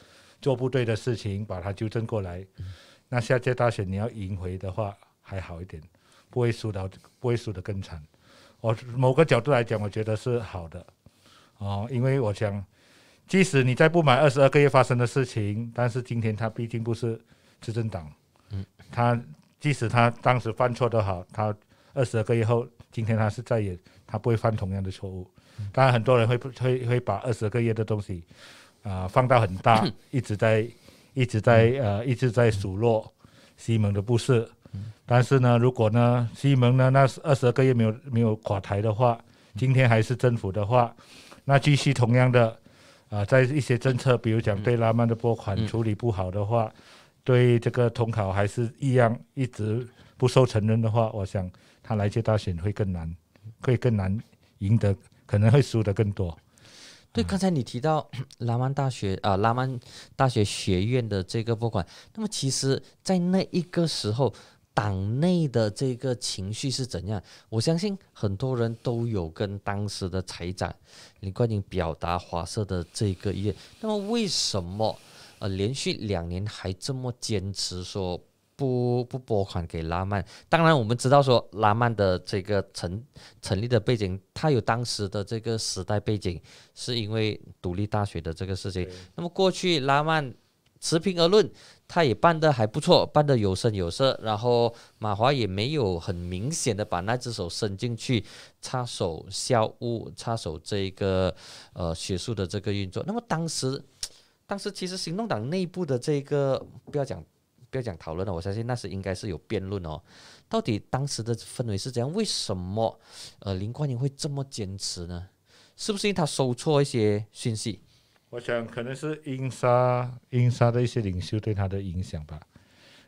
做不对的事情，把它纠正过来。那下届大选你要赢回的话还好一点，不会输到不会输得更惨。我某个角度来讲，我觉得是好的，哦，因为我想，即使你再不满二十二个月发生的事情，但是今天他毕竟不是执政党，嗯，他即使他当时犯错都好，他二十二个月后，今天他是再也他不会犯同样的错误。当然，很多人会会会把二十个月的东西，啊，放到很大，<laughs> 一直在一直在呃一直在数落西蒙的不是。但是呢，如果呢，西蒙呢那二十二个月没有没有垮台的话，今天还是政府的话，那继续同样的啊，在一些政策，比如讲对拉曼的拨款处理不好的话，对这个统考还是一样一直不受承认的话，我想他来届大选会更难，会更难赢得，可能会输得更多。对，刚才你提到 <coughs> 拉曼大学啊，拉曼大学学院的这个拨款，那么其实在那一个时候。党内的这个情绪是怎样？我相信很多人都有跟当时的财长林冠英表达华社的这个意愿。那么为什么呃连续两年还这么坚持说不不拨款给拉曼？当然我们知道说拉曼的这个成成立的背景，他有当时的这个时代背景，是因为独立大学的这个事情。那么过去拉曼持平而论。他也办得还不错，办得有声有色。然后马华也没有很明显的把那只手伸进去插手消务插手这个呃学术的这个运作。那么当时，当时其实行动党内部的这个不要讲不要讲讨论了，我相信那时应该是有辩论哦。到底当时的氛围是怎样？为什么呃林冠英会这么坚持呢？是不是因他收错一些讯息？我想可能是英沙英沙的一些领袖对他的影响吧，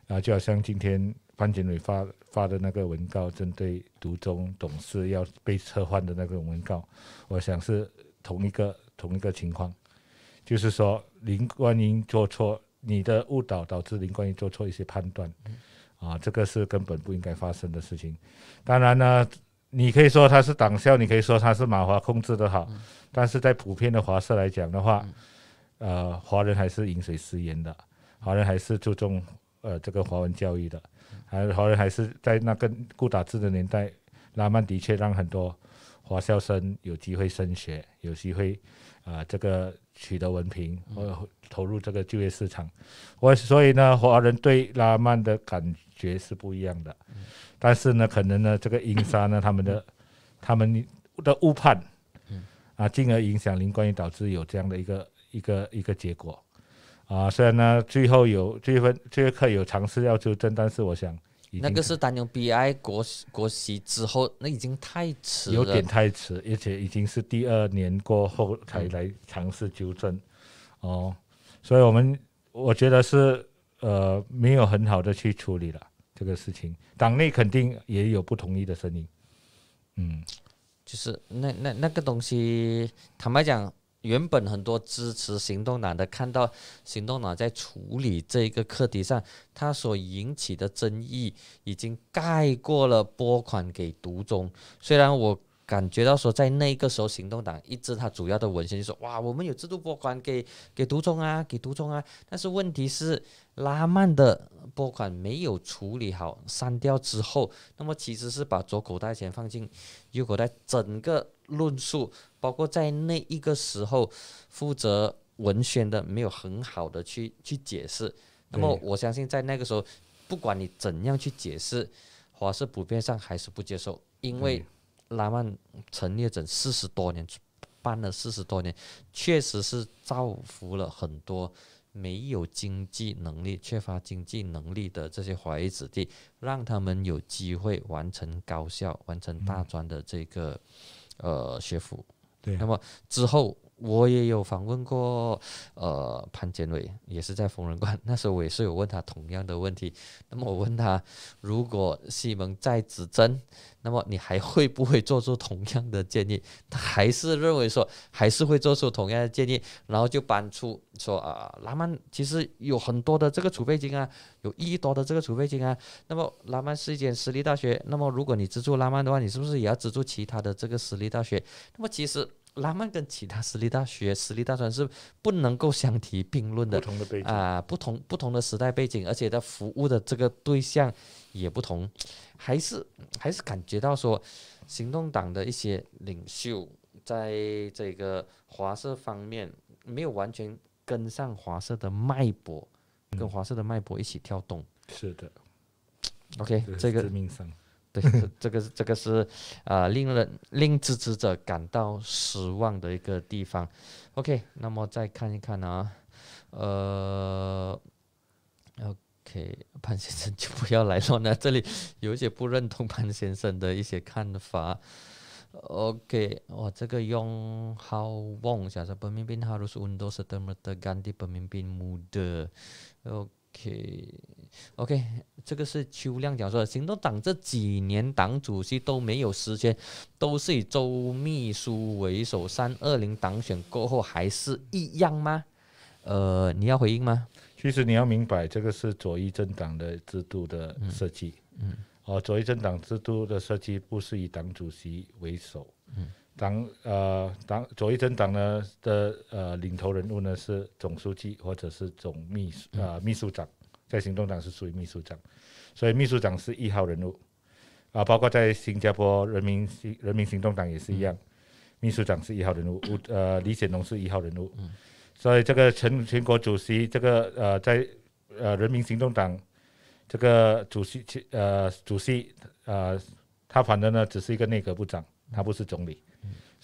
啊，就好像今天潘景伟发发的那个文告，针对独中董事要被撤换的那个文告，我想是同一个同一个情况，就是说林冠英做错你的误导，导致林冠英做错一些判断，啊，这个是根本不应该发生的事情，当然呢。你可以说他是党校，你可以说他是马华控制的好，但是在普遍的华社来讲的话，呃，华人还是饮水思源的，华人还是注重呃这个华文教育的，还华人还是在那个顾打字的年代，拉曼的确让很多华校生有机会升学，有机会啊这个取得文凭或投入这个就业市场，我所以呢，华人对拉曼的感觉是不一样的。但是呢，可能呢，这个英商呢，他们的他们的误判，嗯，啊，进而影响林冠宇，导致有这样的一个一个一个结果，啊，虽然呢，最后有这一份这一课有尝试要纠正，但是我想，那个是单用 BI 国国席之后，那已经太迟了，有点太迟，而且已经是第二年过后才来尝试纠正，哦，所以我们我觉得是呃，没有很好的去处理了。这个事情党内肯定也有不同意的声音，嗯，就是那那那个东西，坦白讲，原本很多支持行动党的，看到行动党在处理这一个课题上，他所引起的争议已经盖过了拨款给独中。虽然我感觉到说，在那个时候，行动党一直他主要的文献就说，哇，我们有制度拨款给给独中啊，给独中啊，但是问题是。拉曼的拨款没有处理好，删掉之后，那么其实是把左口袋钱放进右口袋。整个论述，包括在那一个时候负责文宣的，没有很好的去去解释。那么我相信，在那个时候，不管你怎样去解释，华氏普遍上还是不接受，因为拉曼陈列整四十多年，办了四十多年，确实是造福了很多。没有经济能力、缺乏经济能力的这些华裔子弟，让他们有机会完成高校、完成大专的这个呃学府。对，那么之后我也有访问过呃潘建伟，也是在逢人馆，那时候我也是有问他同样的问题。那么我问他，如果西蒙再执政？那么你还会不会做出同样的建议？他还是认为说还是会做出同样的建议，然后就搬出说啊，拉曼其实有很多的这个储备金啊，有亿多的这个储备金啊。那么拉曼是一间私立大学，那么如果你资助拉曼的话，你是不是也要资助其他的这个私立大学？那么其实。拉曼跟其他私立大学、私立大专是不能够相提并论的，不同的背景啊，不同不同的时代背景，而且他服务的这个对象也不同，还是还是感觉到说，行动党的一些领袖在这个华社方面没有完全跟上华社的脉搏，跟华社的脉搏一起跳动。是的，OK，这个。对，这 <laughs> 个是这个是，呃，令人令支持者感到失望的一个地方。OK，那么再看一看啊，呃，OK，潘先生就不要来说那这里有一些不认同潘先生的一些看法。OK，哇，这个用好望下，这 pemimpin harus untuk setempat ganti pemimpin mud。K，OK，这个是邱亮讲说，行动党这几年党主席都没有时间，都是以周秘书为首。三二零党选过后还是一样吗？呃，你要回应吗？其实你要明白，这个是左翼政党的制度的设计。嗯，哦，左翼政党制度的设计不是以党主席为首。嗯。党呃党左翼政党呢的呃领头人物呢是总书记或者是总秘书呃秘书长，在行动党是属于秘书长，所以秘书长是一号人物啊，包括在新加坡人民行人民行动党也是一样，秘书长是一号人物，呃李显龙是一号人物，所以这个全全国主席这个呃在呃人民行动党这个主席呃主席呃他反正呢只是一个内阁部长，他不是总理。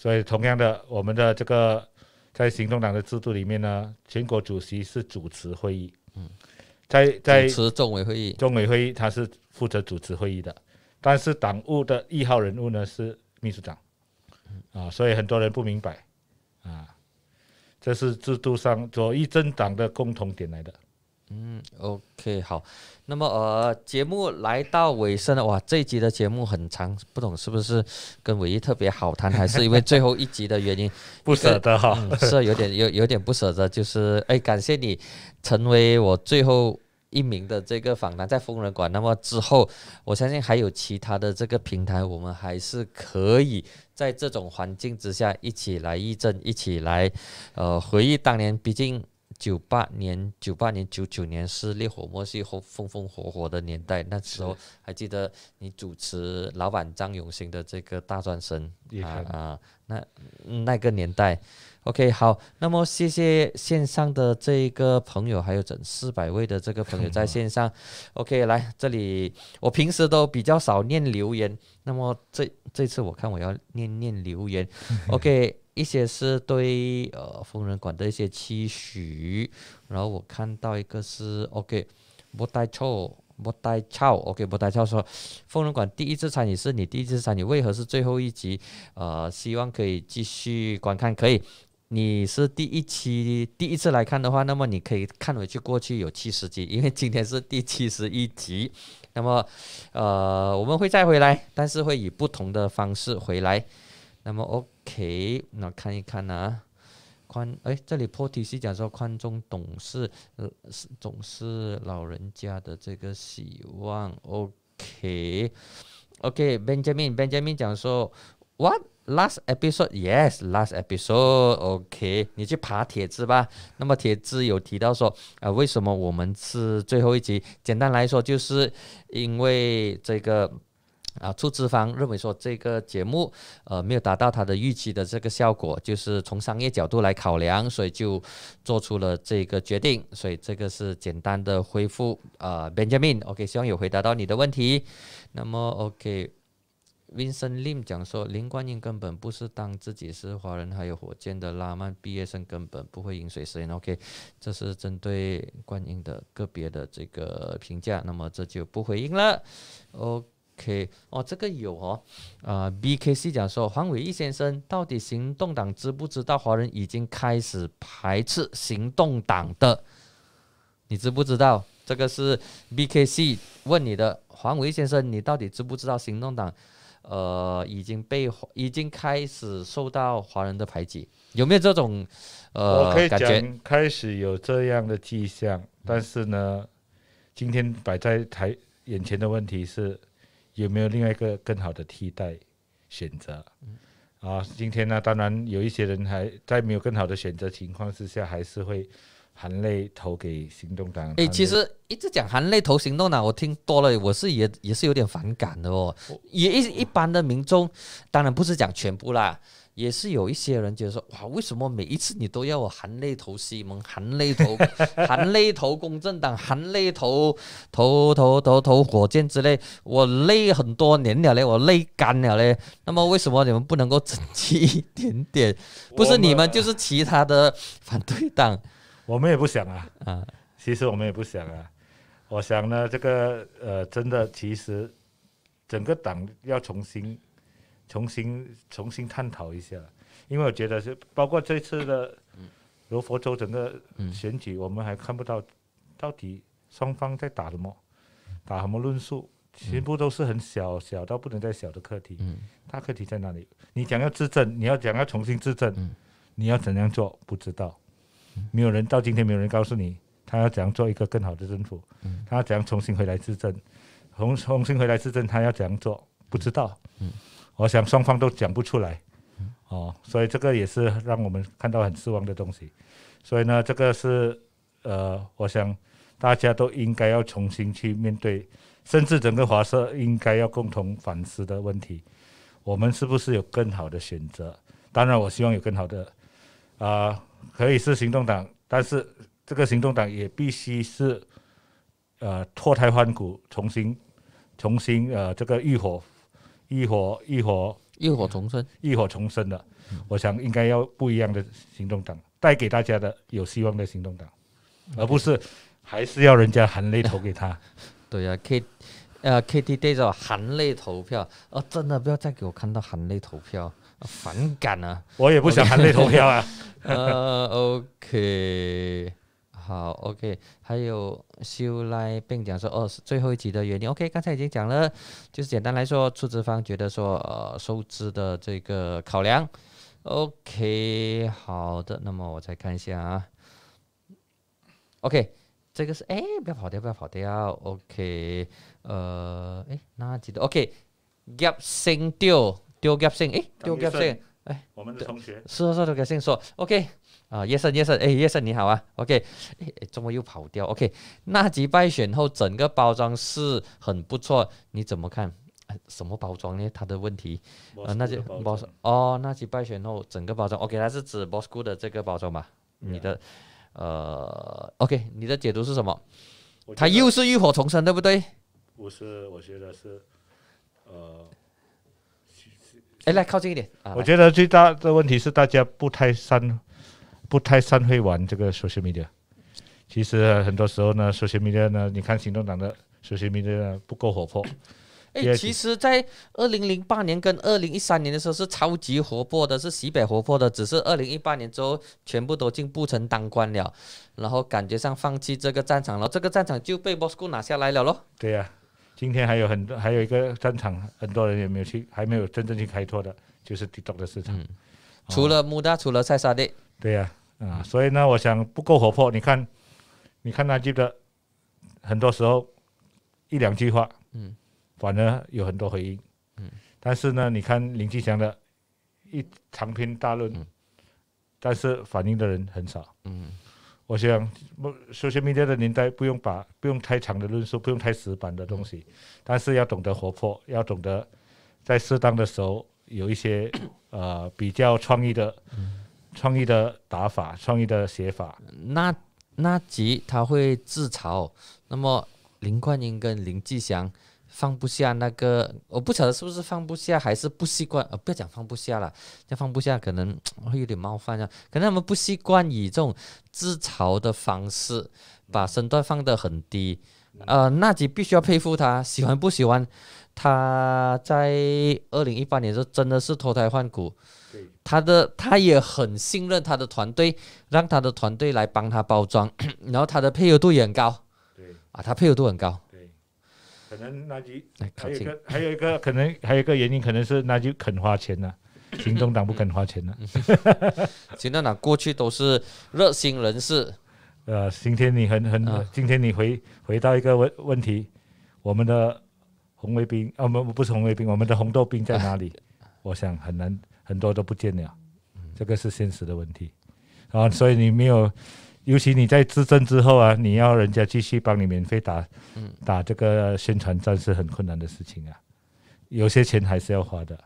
所以，同样的，我们的这个在行动党的制度里面呢，全国主席是主持会议。嗯，在在主持中委会议，中委会议他是负责主持会议的，但是党务的一号人物呢是秘书长。啊，所以很多人不明白啊，这是制度上左翼政党的共同点来的。嗯，OK，好，那么呃，节目来到尾声了，哇，这一集的节目很长，不懂是不是跟伟一特别好谈，还是因为最后一集的原因 <laughs> 不舍得哈？是有点有有点不舍得，就是哎，感谢你成为我最后一名的这个访谈，在疯人馆。那么之后，我相信还有其他的这个平台，我们还是可以在这种环境之下一起来议政，一起来呃回忆当年，毕竟。九八年、九八年、九九年是烈火莫熄、风风火火的年代。那时候还记得你主持老板张永新的这个大专生啊啊！那那个年代，OK，好。那么谢谢线上的这一个朋友，还有整四百位的这个朋友在线上。<laughs> OK，来这里，我平时都比较少念留言，那么这这次我看我要念念留言。<laughs> OK。一些是对呃疯人馆的一些期许，然后我看到一个是 OK，不带错，不带俏 OK 不带俏说，疯人馆第一次参与是你第一次参与，为何是最后一集？呃，希望可以继续观看，可以。你是第一期第一次来看的话，那么你可以看回去过去有七十集，因为今天是第七十一集。那么呃，我们会再回来，但是会以不同的方式回来。那么 OK，那看一看啊，宽哎，这里破题是讲说宽中懂事，是总是老人家的这个希望。OK，OK，Benjamin，Benjamin 讲说 What last episode? Yes, last episode. OK，你去爬帖子吧。那么帖子有提到说啊，为什么我们是最后一集？简单来说，就是因为这个。啊，出资方认为说这个节目呃没有达到他的预期的这个效果，就是从商业角度来考量，所以就做出了这个决定。所以这个是简单的回复啊，Benjamin，OK，希望有回答到你的问题。那么 OK，Winson Lim 讲说林冠英根本不是当自己是华人，还有火箭的拉曼毕业生根本不会饮水思源。OK，这是针对冠英的个别的这个评价，那么这就不回应了。O OK，哦，这个有哦，啊，BKC 讲说黄伟义先生，到底行动党知不知道华人已经开始排斥行动党的？你知不知道？这个是 BKC 问你的，黄伟先生，你到底知不知道行动党？呃，已经被已经开始受到华人的排挤，有没有这种？呃，可以讲开始有这样的迹象，但是呢，今天摆在台眼前的问题是。有没有另外一个更好的替代选择？嗯，啊，今天呢，当然有一些人还在没有更好的选择情况之下，还是会含泪投给行动党。诶，其实一直讲含泪投行动党，我听多了，我是也也是有点反感的哦。也一一般的民众，当然不是讲全部啦。也是有一些人觉得说，哇，为什么每一次你都要我含泪投西蒙，含泪投，<laughs> 含泪投公正党，含泪投投投投投火箭之类？我累很多年了嘞，我累干了嘞。那么为什么你们不能够争气一点点？不是你们，就是其他的反对党。我们也不想啊啊，其实我们也不想啊。我想呢，这个呃，真的，其实整个党要重新。重新重新探讨一下，因为我觉得是包括这次的罗佛州整个选举，我们还看不到到底双方在打什么，打什么论述，全部都是很小小到不能再小的课题，大课题在哪里？你讲要质证，你要讲要重新质证，你要怎样做？不知道，没有人到今天没有人告诉你，他要怎样做一个更好的政府，他要怎样重新回来质证，重重新回来质证，他要怎样做？不知道。我想双方都讲不出来，哦，所以这个也是让我们看到很失望的东西。所以呢，这个是呃，我想大家都应该要重新去面对，甚至整个华社应该要共同反思的问题：我们是不是有更好的选择？当然，我希望有更好的啊，可以是行动党，但是这个行动党也必须是呃，脱胎换骨，重新、重新呃，这个浴火。浴火，浴火，浴火重生，浴火重生的，我想应该要不一样的行动党带给大家的有希望的行动党，而不是还是要人家含泪投给他。<laughs> 对呀，K，呃，K T D 表含泪投票，呃，真的不要再给我看到含泪投票，反感啊！我也不想含泪投票啊。啊，<laughs> OK。好，OK，还有修来并讲说哦，是最后一集的原因，OK，刚才已经讲了，就是简单来说，出资方觉得说呃收支的这个考量，OK，好的，那么我再看一下啊，OK，这个是哎，不要跑掉，不要跑掉，OK，呃，哎，那记得，OK，gap 升 i n gap 升，哎，n gap 升，哎，我们的同学，是是是，掉 gap 升，说，OK。啊，叶生，叶生，哎，叶生，你好啊，OK，哎，怎么又跑掉，OK，纳吉败选后整个包装是很不错，你怎么看？什么包装呢？他的问题？啊，那吉包装哦，纳吉败选后整个包装，OK，他是指 Bosco 的这个包装吧？你的呃，OK，你的解读是什么？他又是浴火重生，对不对？不是，我觉得是呃，哎，来靠近一点，我觉得最大的问题是大家不太善。不太善会玩这个 social media。其实很多时候呢，s o c i a l media 呢，你看行动党的 social m e d i 呢不够活泼。哎，其实，在二零零八年跟二零一三年的时候是超级活泼的，是西北活泼的，只是二零一八年之后全部都进步成当官了，然后感觉上放弃这个战场了，这个战场就被 Bosco 拿下来了咯。对呀，今天还有很多，还有一个战场，很多人也没有去，还没有真正去开拓的，就是 TikTok 的市场，除了木大，除了塞沙蒂。对呀。啊，所以呢，我想不够活泼。你看，你看他记得很多时候一两句话，嗯，反而有很多回应。嗯，但是呢，你看林志祥的一长篇大论，但是反应的人很少。嗯，我想，尤其是现在的年代，不用把不用太长的论述，不用太死板的东西，但是要懂得活泼，要懂得在适当的时候有一些呃比较创意的。创意的打法，创意的写法。那那吉他会自嘲，那么林冠英跟林志祥放不下那个，我不晓得是不是放不下，还是不习惯。呃，不要讲放不下了，要放不下可能会有点冒犯啊。可能他们不习惯以这种自嘲的方式把身段放得很低。呃，那吉必须要佩服他，喜欢不喜欢，他在二零一八年是真的是脱胎换骨。他的他也很信任他的团队，让他的团队来帮他包装，<clears throat> 然后他的配合度也很高。对啊，他配合度很高。对，可能那还有一个可能，还有一个原因，可能是那就肯花钱了，<laughs> 行动党不肯花钱了。<laughs> 行动党过去都是热心人士。呃，今天你很很，今天你回回到一个问问题，我们的红卫兵啊，不不是红卫兵，我们的红豆兵在哪里？<laughs> 我想很难。很多都不见了，这个是现实的问题，啊，所以你没有，尤其你在执政之后啊，你要人家继续帮你免费打，打这个宣传战是很困难的事情啊，有些钱还是要花的，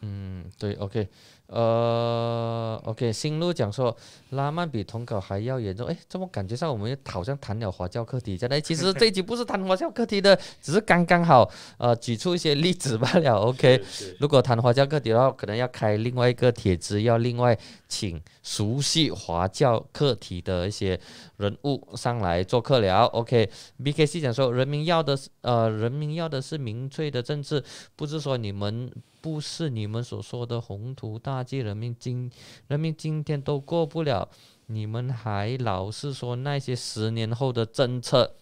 嗯，对，OK。呃，OK，新路讲说拉曼比同稿还要严重，哎，怎么感觉上我们好像谈了华教课题？真的，其实这一集不是谈华教课题的，<laughs> 只是刚刚好，呃，举出一些例子罢了。<laughs> OK，如果谈华教课题的话，可能要开另外一个帖子，要另外请熟悉华教课题的一些人物上来做客聊。OK，BKC 讲说人民要的，是呃，人民要的是明确的政治，不是说你们。不是你们所说的宏图大计，人民今人民今天都过不了，你们还老是说那些十年后的政策，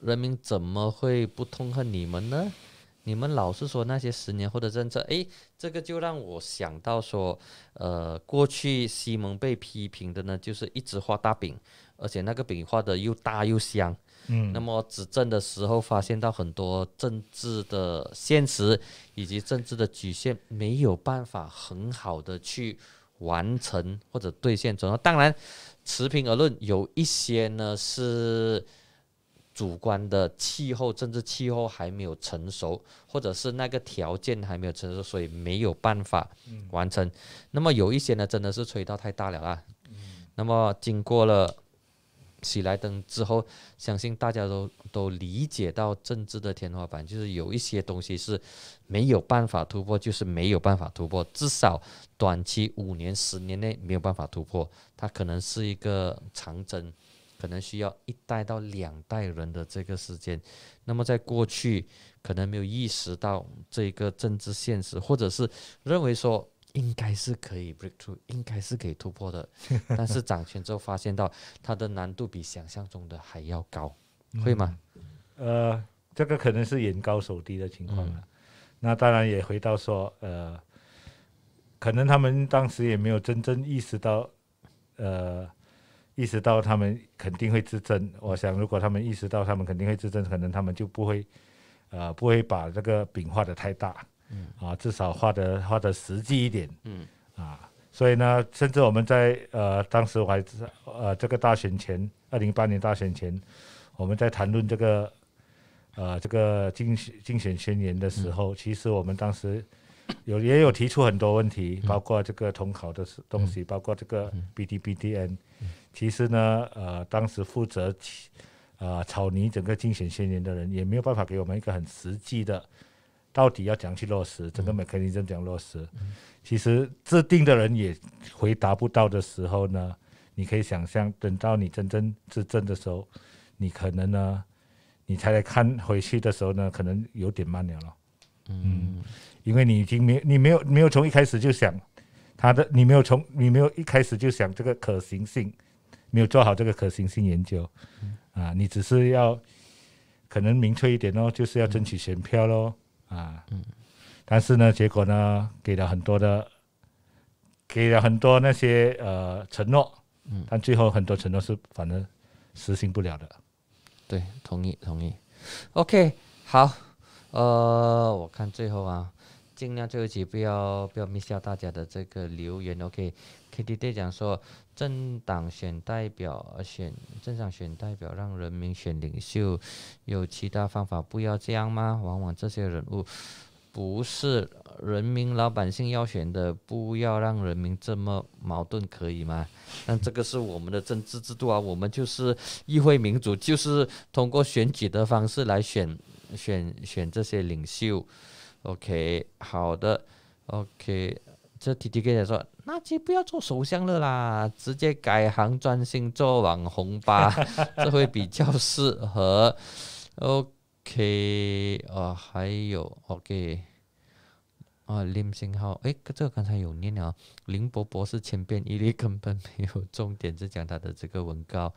人民怎么会不痛恨你们呢？你们老是说那些十年后的政策，哎，这个就让我想到说，呃，过去西蒙被批评的呢，就是一直画大饼，而且那个饼画的又大又香。那么指证的时候发现到很多政治的现实以及政治的局限没有办法很好的去完成或者兑现中。当然，持平而论，有一些呢是主观的气候，政治气候还没有成熟，或者是那个条件还没有成熟，所以没有办法完成。那么有一些呢，真的是吹到太大了啦。嗯，那么经过了。喜来登之后，相信大家都都理解到政治的天花板，就是有一些东西是没有办法突破，就是没有办法突破，至少短期五年、十年内没有办法突破，它可能是一个长征，可能需要一代到两代人的这个时间。那么在过去，可能没有意识到这个政治现实，或者是认为说。应该是可以 break through，应该是可以突破的，<laughs> 但是掌权之后发现到它的难度比想象中的还要高，会吗？呃，这个可能是眼高手低的情况了。那当然也回到说，呃，可能他们当时也没有真正意识到，呃，意识到他们肯定会自证。我想，如果他们意识到他们肯定会自证，可能他们就不会，呃，不会把这个饼画的太大。嗯啊，至少画的画的实际一点，嗯啊，所以呢，甚至我们在呃当时我还呃这个大选前，二零八年大选前，我们在谈论这个呃这个竞选竞选宣言的时候，其实我们当时有也有提出很多问题，包括这个统考的东西，包括这个 BDBDN，其实呢，呃当时负责啊草拟整个竞选宣言的人，也没有办法给我们一个很实际的。到底要怎样去落实，整个美克林政样落实，其实制定的人也回答不到的时候呢，你可以想象，等到你真正执政的时候，你可能呢，你才来看回去的时候呢，可能有点慢了嗯，因为你已经没你没有没有从一开始就想他的，你没有从你没有一开始就想这个可行性，没有做好这个可行性研究，啊，你只是要可能明确一点哦，就是要争取选票喽。啊，嗯，但是呢，结果呢，给了很多的，给了很多那些呃承诺，嗯，但最后很多承诺是反正实行不了的。对，同意同意，OK，好，呃，我看最后啊，尽量最后一集不要不要 miss 掉大家的这个留言，OK。K D 讲说：政党选代表，选政党选代表，让人民选领袖，有其他方法，不要这样吗？往往这些人物不是人民老百姓要选的，不要让人民这么矛盾，可以吗？但这个是我们的政治制度啊，我们就是议会民主，就是通过选举的方式来选选选这些领袖。OK，好的，OK。这 T T K 姐说，那就不要做首相了啦，直接改行专心做网红吧，<laughs> 这会比较适合。O K，哦，还有 O K，哦，林信号，哎，这刚才有念了，林伯伯是千篇一律，根本没有重点，只讲他的这个文稿。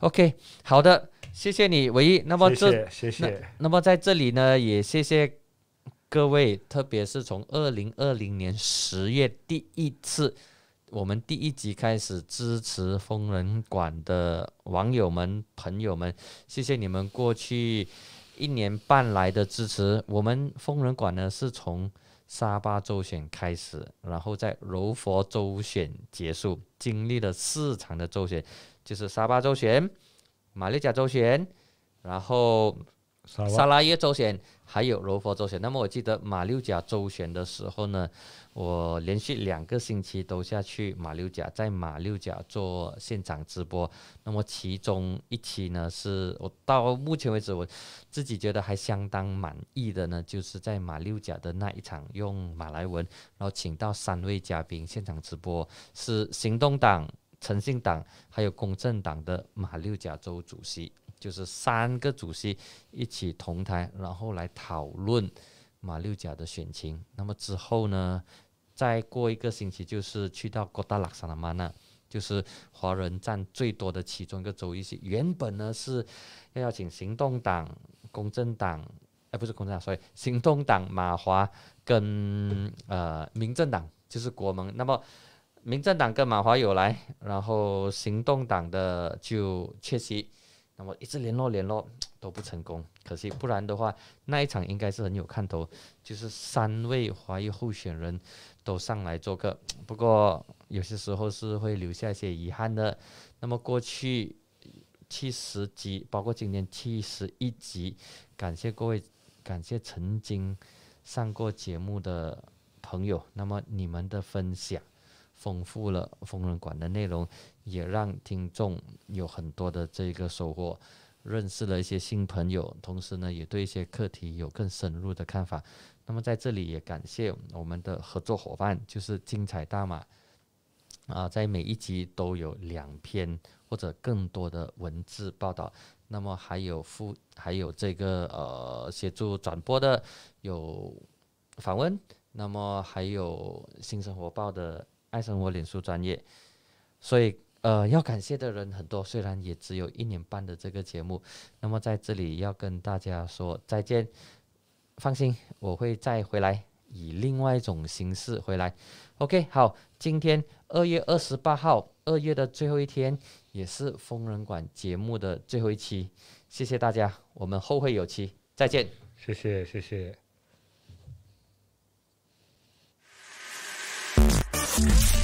O K，好的，谢谢你，唯一。那么这，谢谢。那么在这里呢，也谢谢。各位，特别是从二零二零年十月第一次，我们第一集开始支持疯人馆的网友们、朋友们，谢谢你们过去一年半来的支持。我们疯人馆呢，是从沙巴周选开始，然后在柔佛周选结束，经历了四场的周选，就是沙巴周选、马六甲周选，然后。萨拉耶周选还有柔佛周选，那么我记得马六甲周选的时候呢，我连续两个星期都下去马六甲，在马六甲做现场直播。那么其中一期呢，是我到目前为止我自己觉得还相当满意的呢，就是在马六甲的那一场用马来文，然后请到三位嘉宾现场直播，是行动党。诚信党还有公正党的马六甲州主席，就是三个主席一起同台，然后来讨论马六甲的选情。那么之后呢，再过一个星期就是去到哥大拉沙的马纳，就是华人占最多的其中一个州。一些原本呢是要邀请行动党、公正党，哎，不是公正党，所以行动党马华跟呃民政党，就是国盟。那么民进党跟马华有来，然后行动党的就缺席。那么一直联络联络都不成功，可惜。不然的话，那一场应该是很有看头，就是三位华裔候选人都上来做客。不过有些时候是会留下一些遗憾的。那么过去七十集，包括今年七十一集，感谢各位，感谢曾经上过节目的朋友。那么你们的分享。丰富了《风人馆》的内容，也让听众有很多的这个收获，认识了一些新朋友，同时呢，也对一些课题有更深入的看法。那么在这里也感谢我们的合作伙伴，就是《精彩大马》，啊，在每一集都有两篇或者更多的文字报道。那么还有附，还有这个呃协助转播的有访问，那么还有《新生活报》的。爱生活，脸书专业，所以呃，要感谢的人很多。虽然也只有一年半的这个节目，那么在这里要跟大家说再见。放心，我会再回来，以另外一种形式回来。OK，好，今天二月二十八号，二月的最后一天，也是疯人馆节目的最后一期。谢谢大家，我们后会有期，再见。谢谢，谢谢。Thank you.